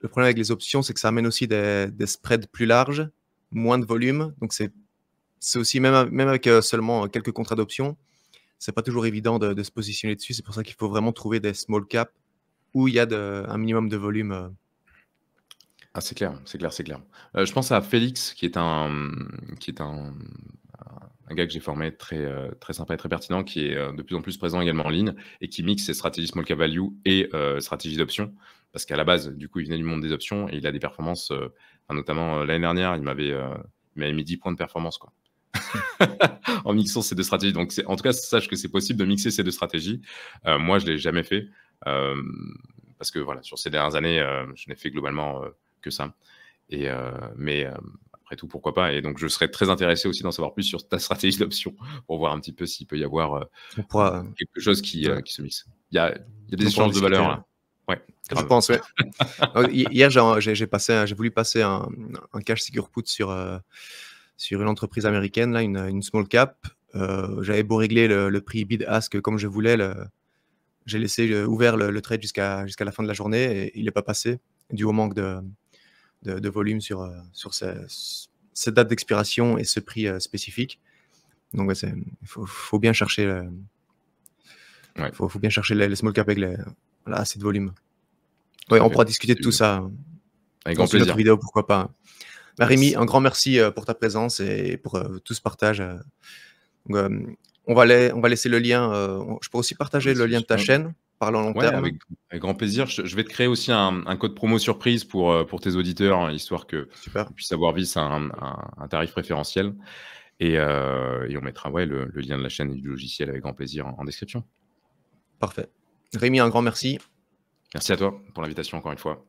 le problème avec les options, c'est que ça amène aussi des, spreads plus larges, moins de volume. Donc, c'est aussi, même, même avec seulement quelques contrats d'options, c'est pas toujours évident de, se positionner dessus. C'est pour ça qu'il faut vraiment trouver des small caps où il y a de, un minimum de volume ah, c'est clair, c'est clair, c'est clair. Euh, je pense à Félix, qui est un, qui est un, un gars que j'ai formé très, euh, très sympa et très pertinent, qui est euh, de plus en plus présent également en ligne et qui mixe ses stratégies small cap value et stratégies d'options. Parce qu'à la base, du coup, il venait du monde des options et il a des performances, notamment l'année dernière, il m'avait mis 10 points de performance. Quoi. *laughs* en mixant ces deux stratégies. Donc, en tout cas, sache que c'est possible de mixer ces deux stratégies. moi, je ne l'ai jamais fait. parce que voilà, sur ces dernières années, je n'ai fait globalement que ça. Et, euh, mais euh, après tout, pourquoi pas Et donc, je serais très intéressé aussi d'en savoir plus sur ta stratégie d'option *laughs* pour voir un petit peu s'il peut y avoir euh, quelque chose qui, qui se mixe. Il y a, y a des échanges de valeur là. Ouais, je pense. *laughs* Oh, hier, j'ai passé, j'ai voulu passer un, un, cash secure put sur sur une entreprise américaine, là, une, une small cap. J'avais beau régler le, prix bid ask comme je voulais, le j'ai laissé ouvert le, le trade jusqu'à jusqu'à la fin de la journée et il n'est pas passé dû au manque de de, volume sur, euh, sur cette date d'expiration et ce prix euh, spécifique. Donc, il faut, bien chercher, il faut, bien chercher les, small cap avec les, assez de volume. Ouais, on pourra discuter de tout ça avec dans une vidéo, pourquoi pas. marie bah, Rémi, un grand merci euh, pour ta présence et pour tout ce partage. on, va on va laisser le lien. je peux aussi partager le lien de ta chaîne parlant Avec, grand plaisir. Je, vais te créer aussi un, code promo surprise pour, euh, pour tes auditeurs, hein, histoire que tu puisses avoir vis un, un, tarif préférentiel. Et, euh, et on mettra ouais, le, lien de la chaîne et du logiciel avec grand plaisir en, en description. Parfait. Rémi, un grand merci. Merci à toi pour l'invitation encore une fois.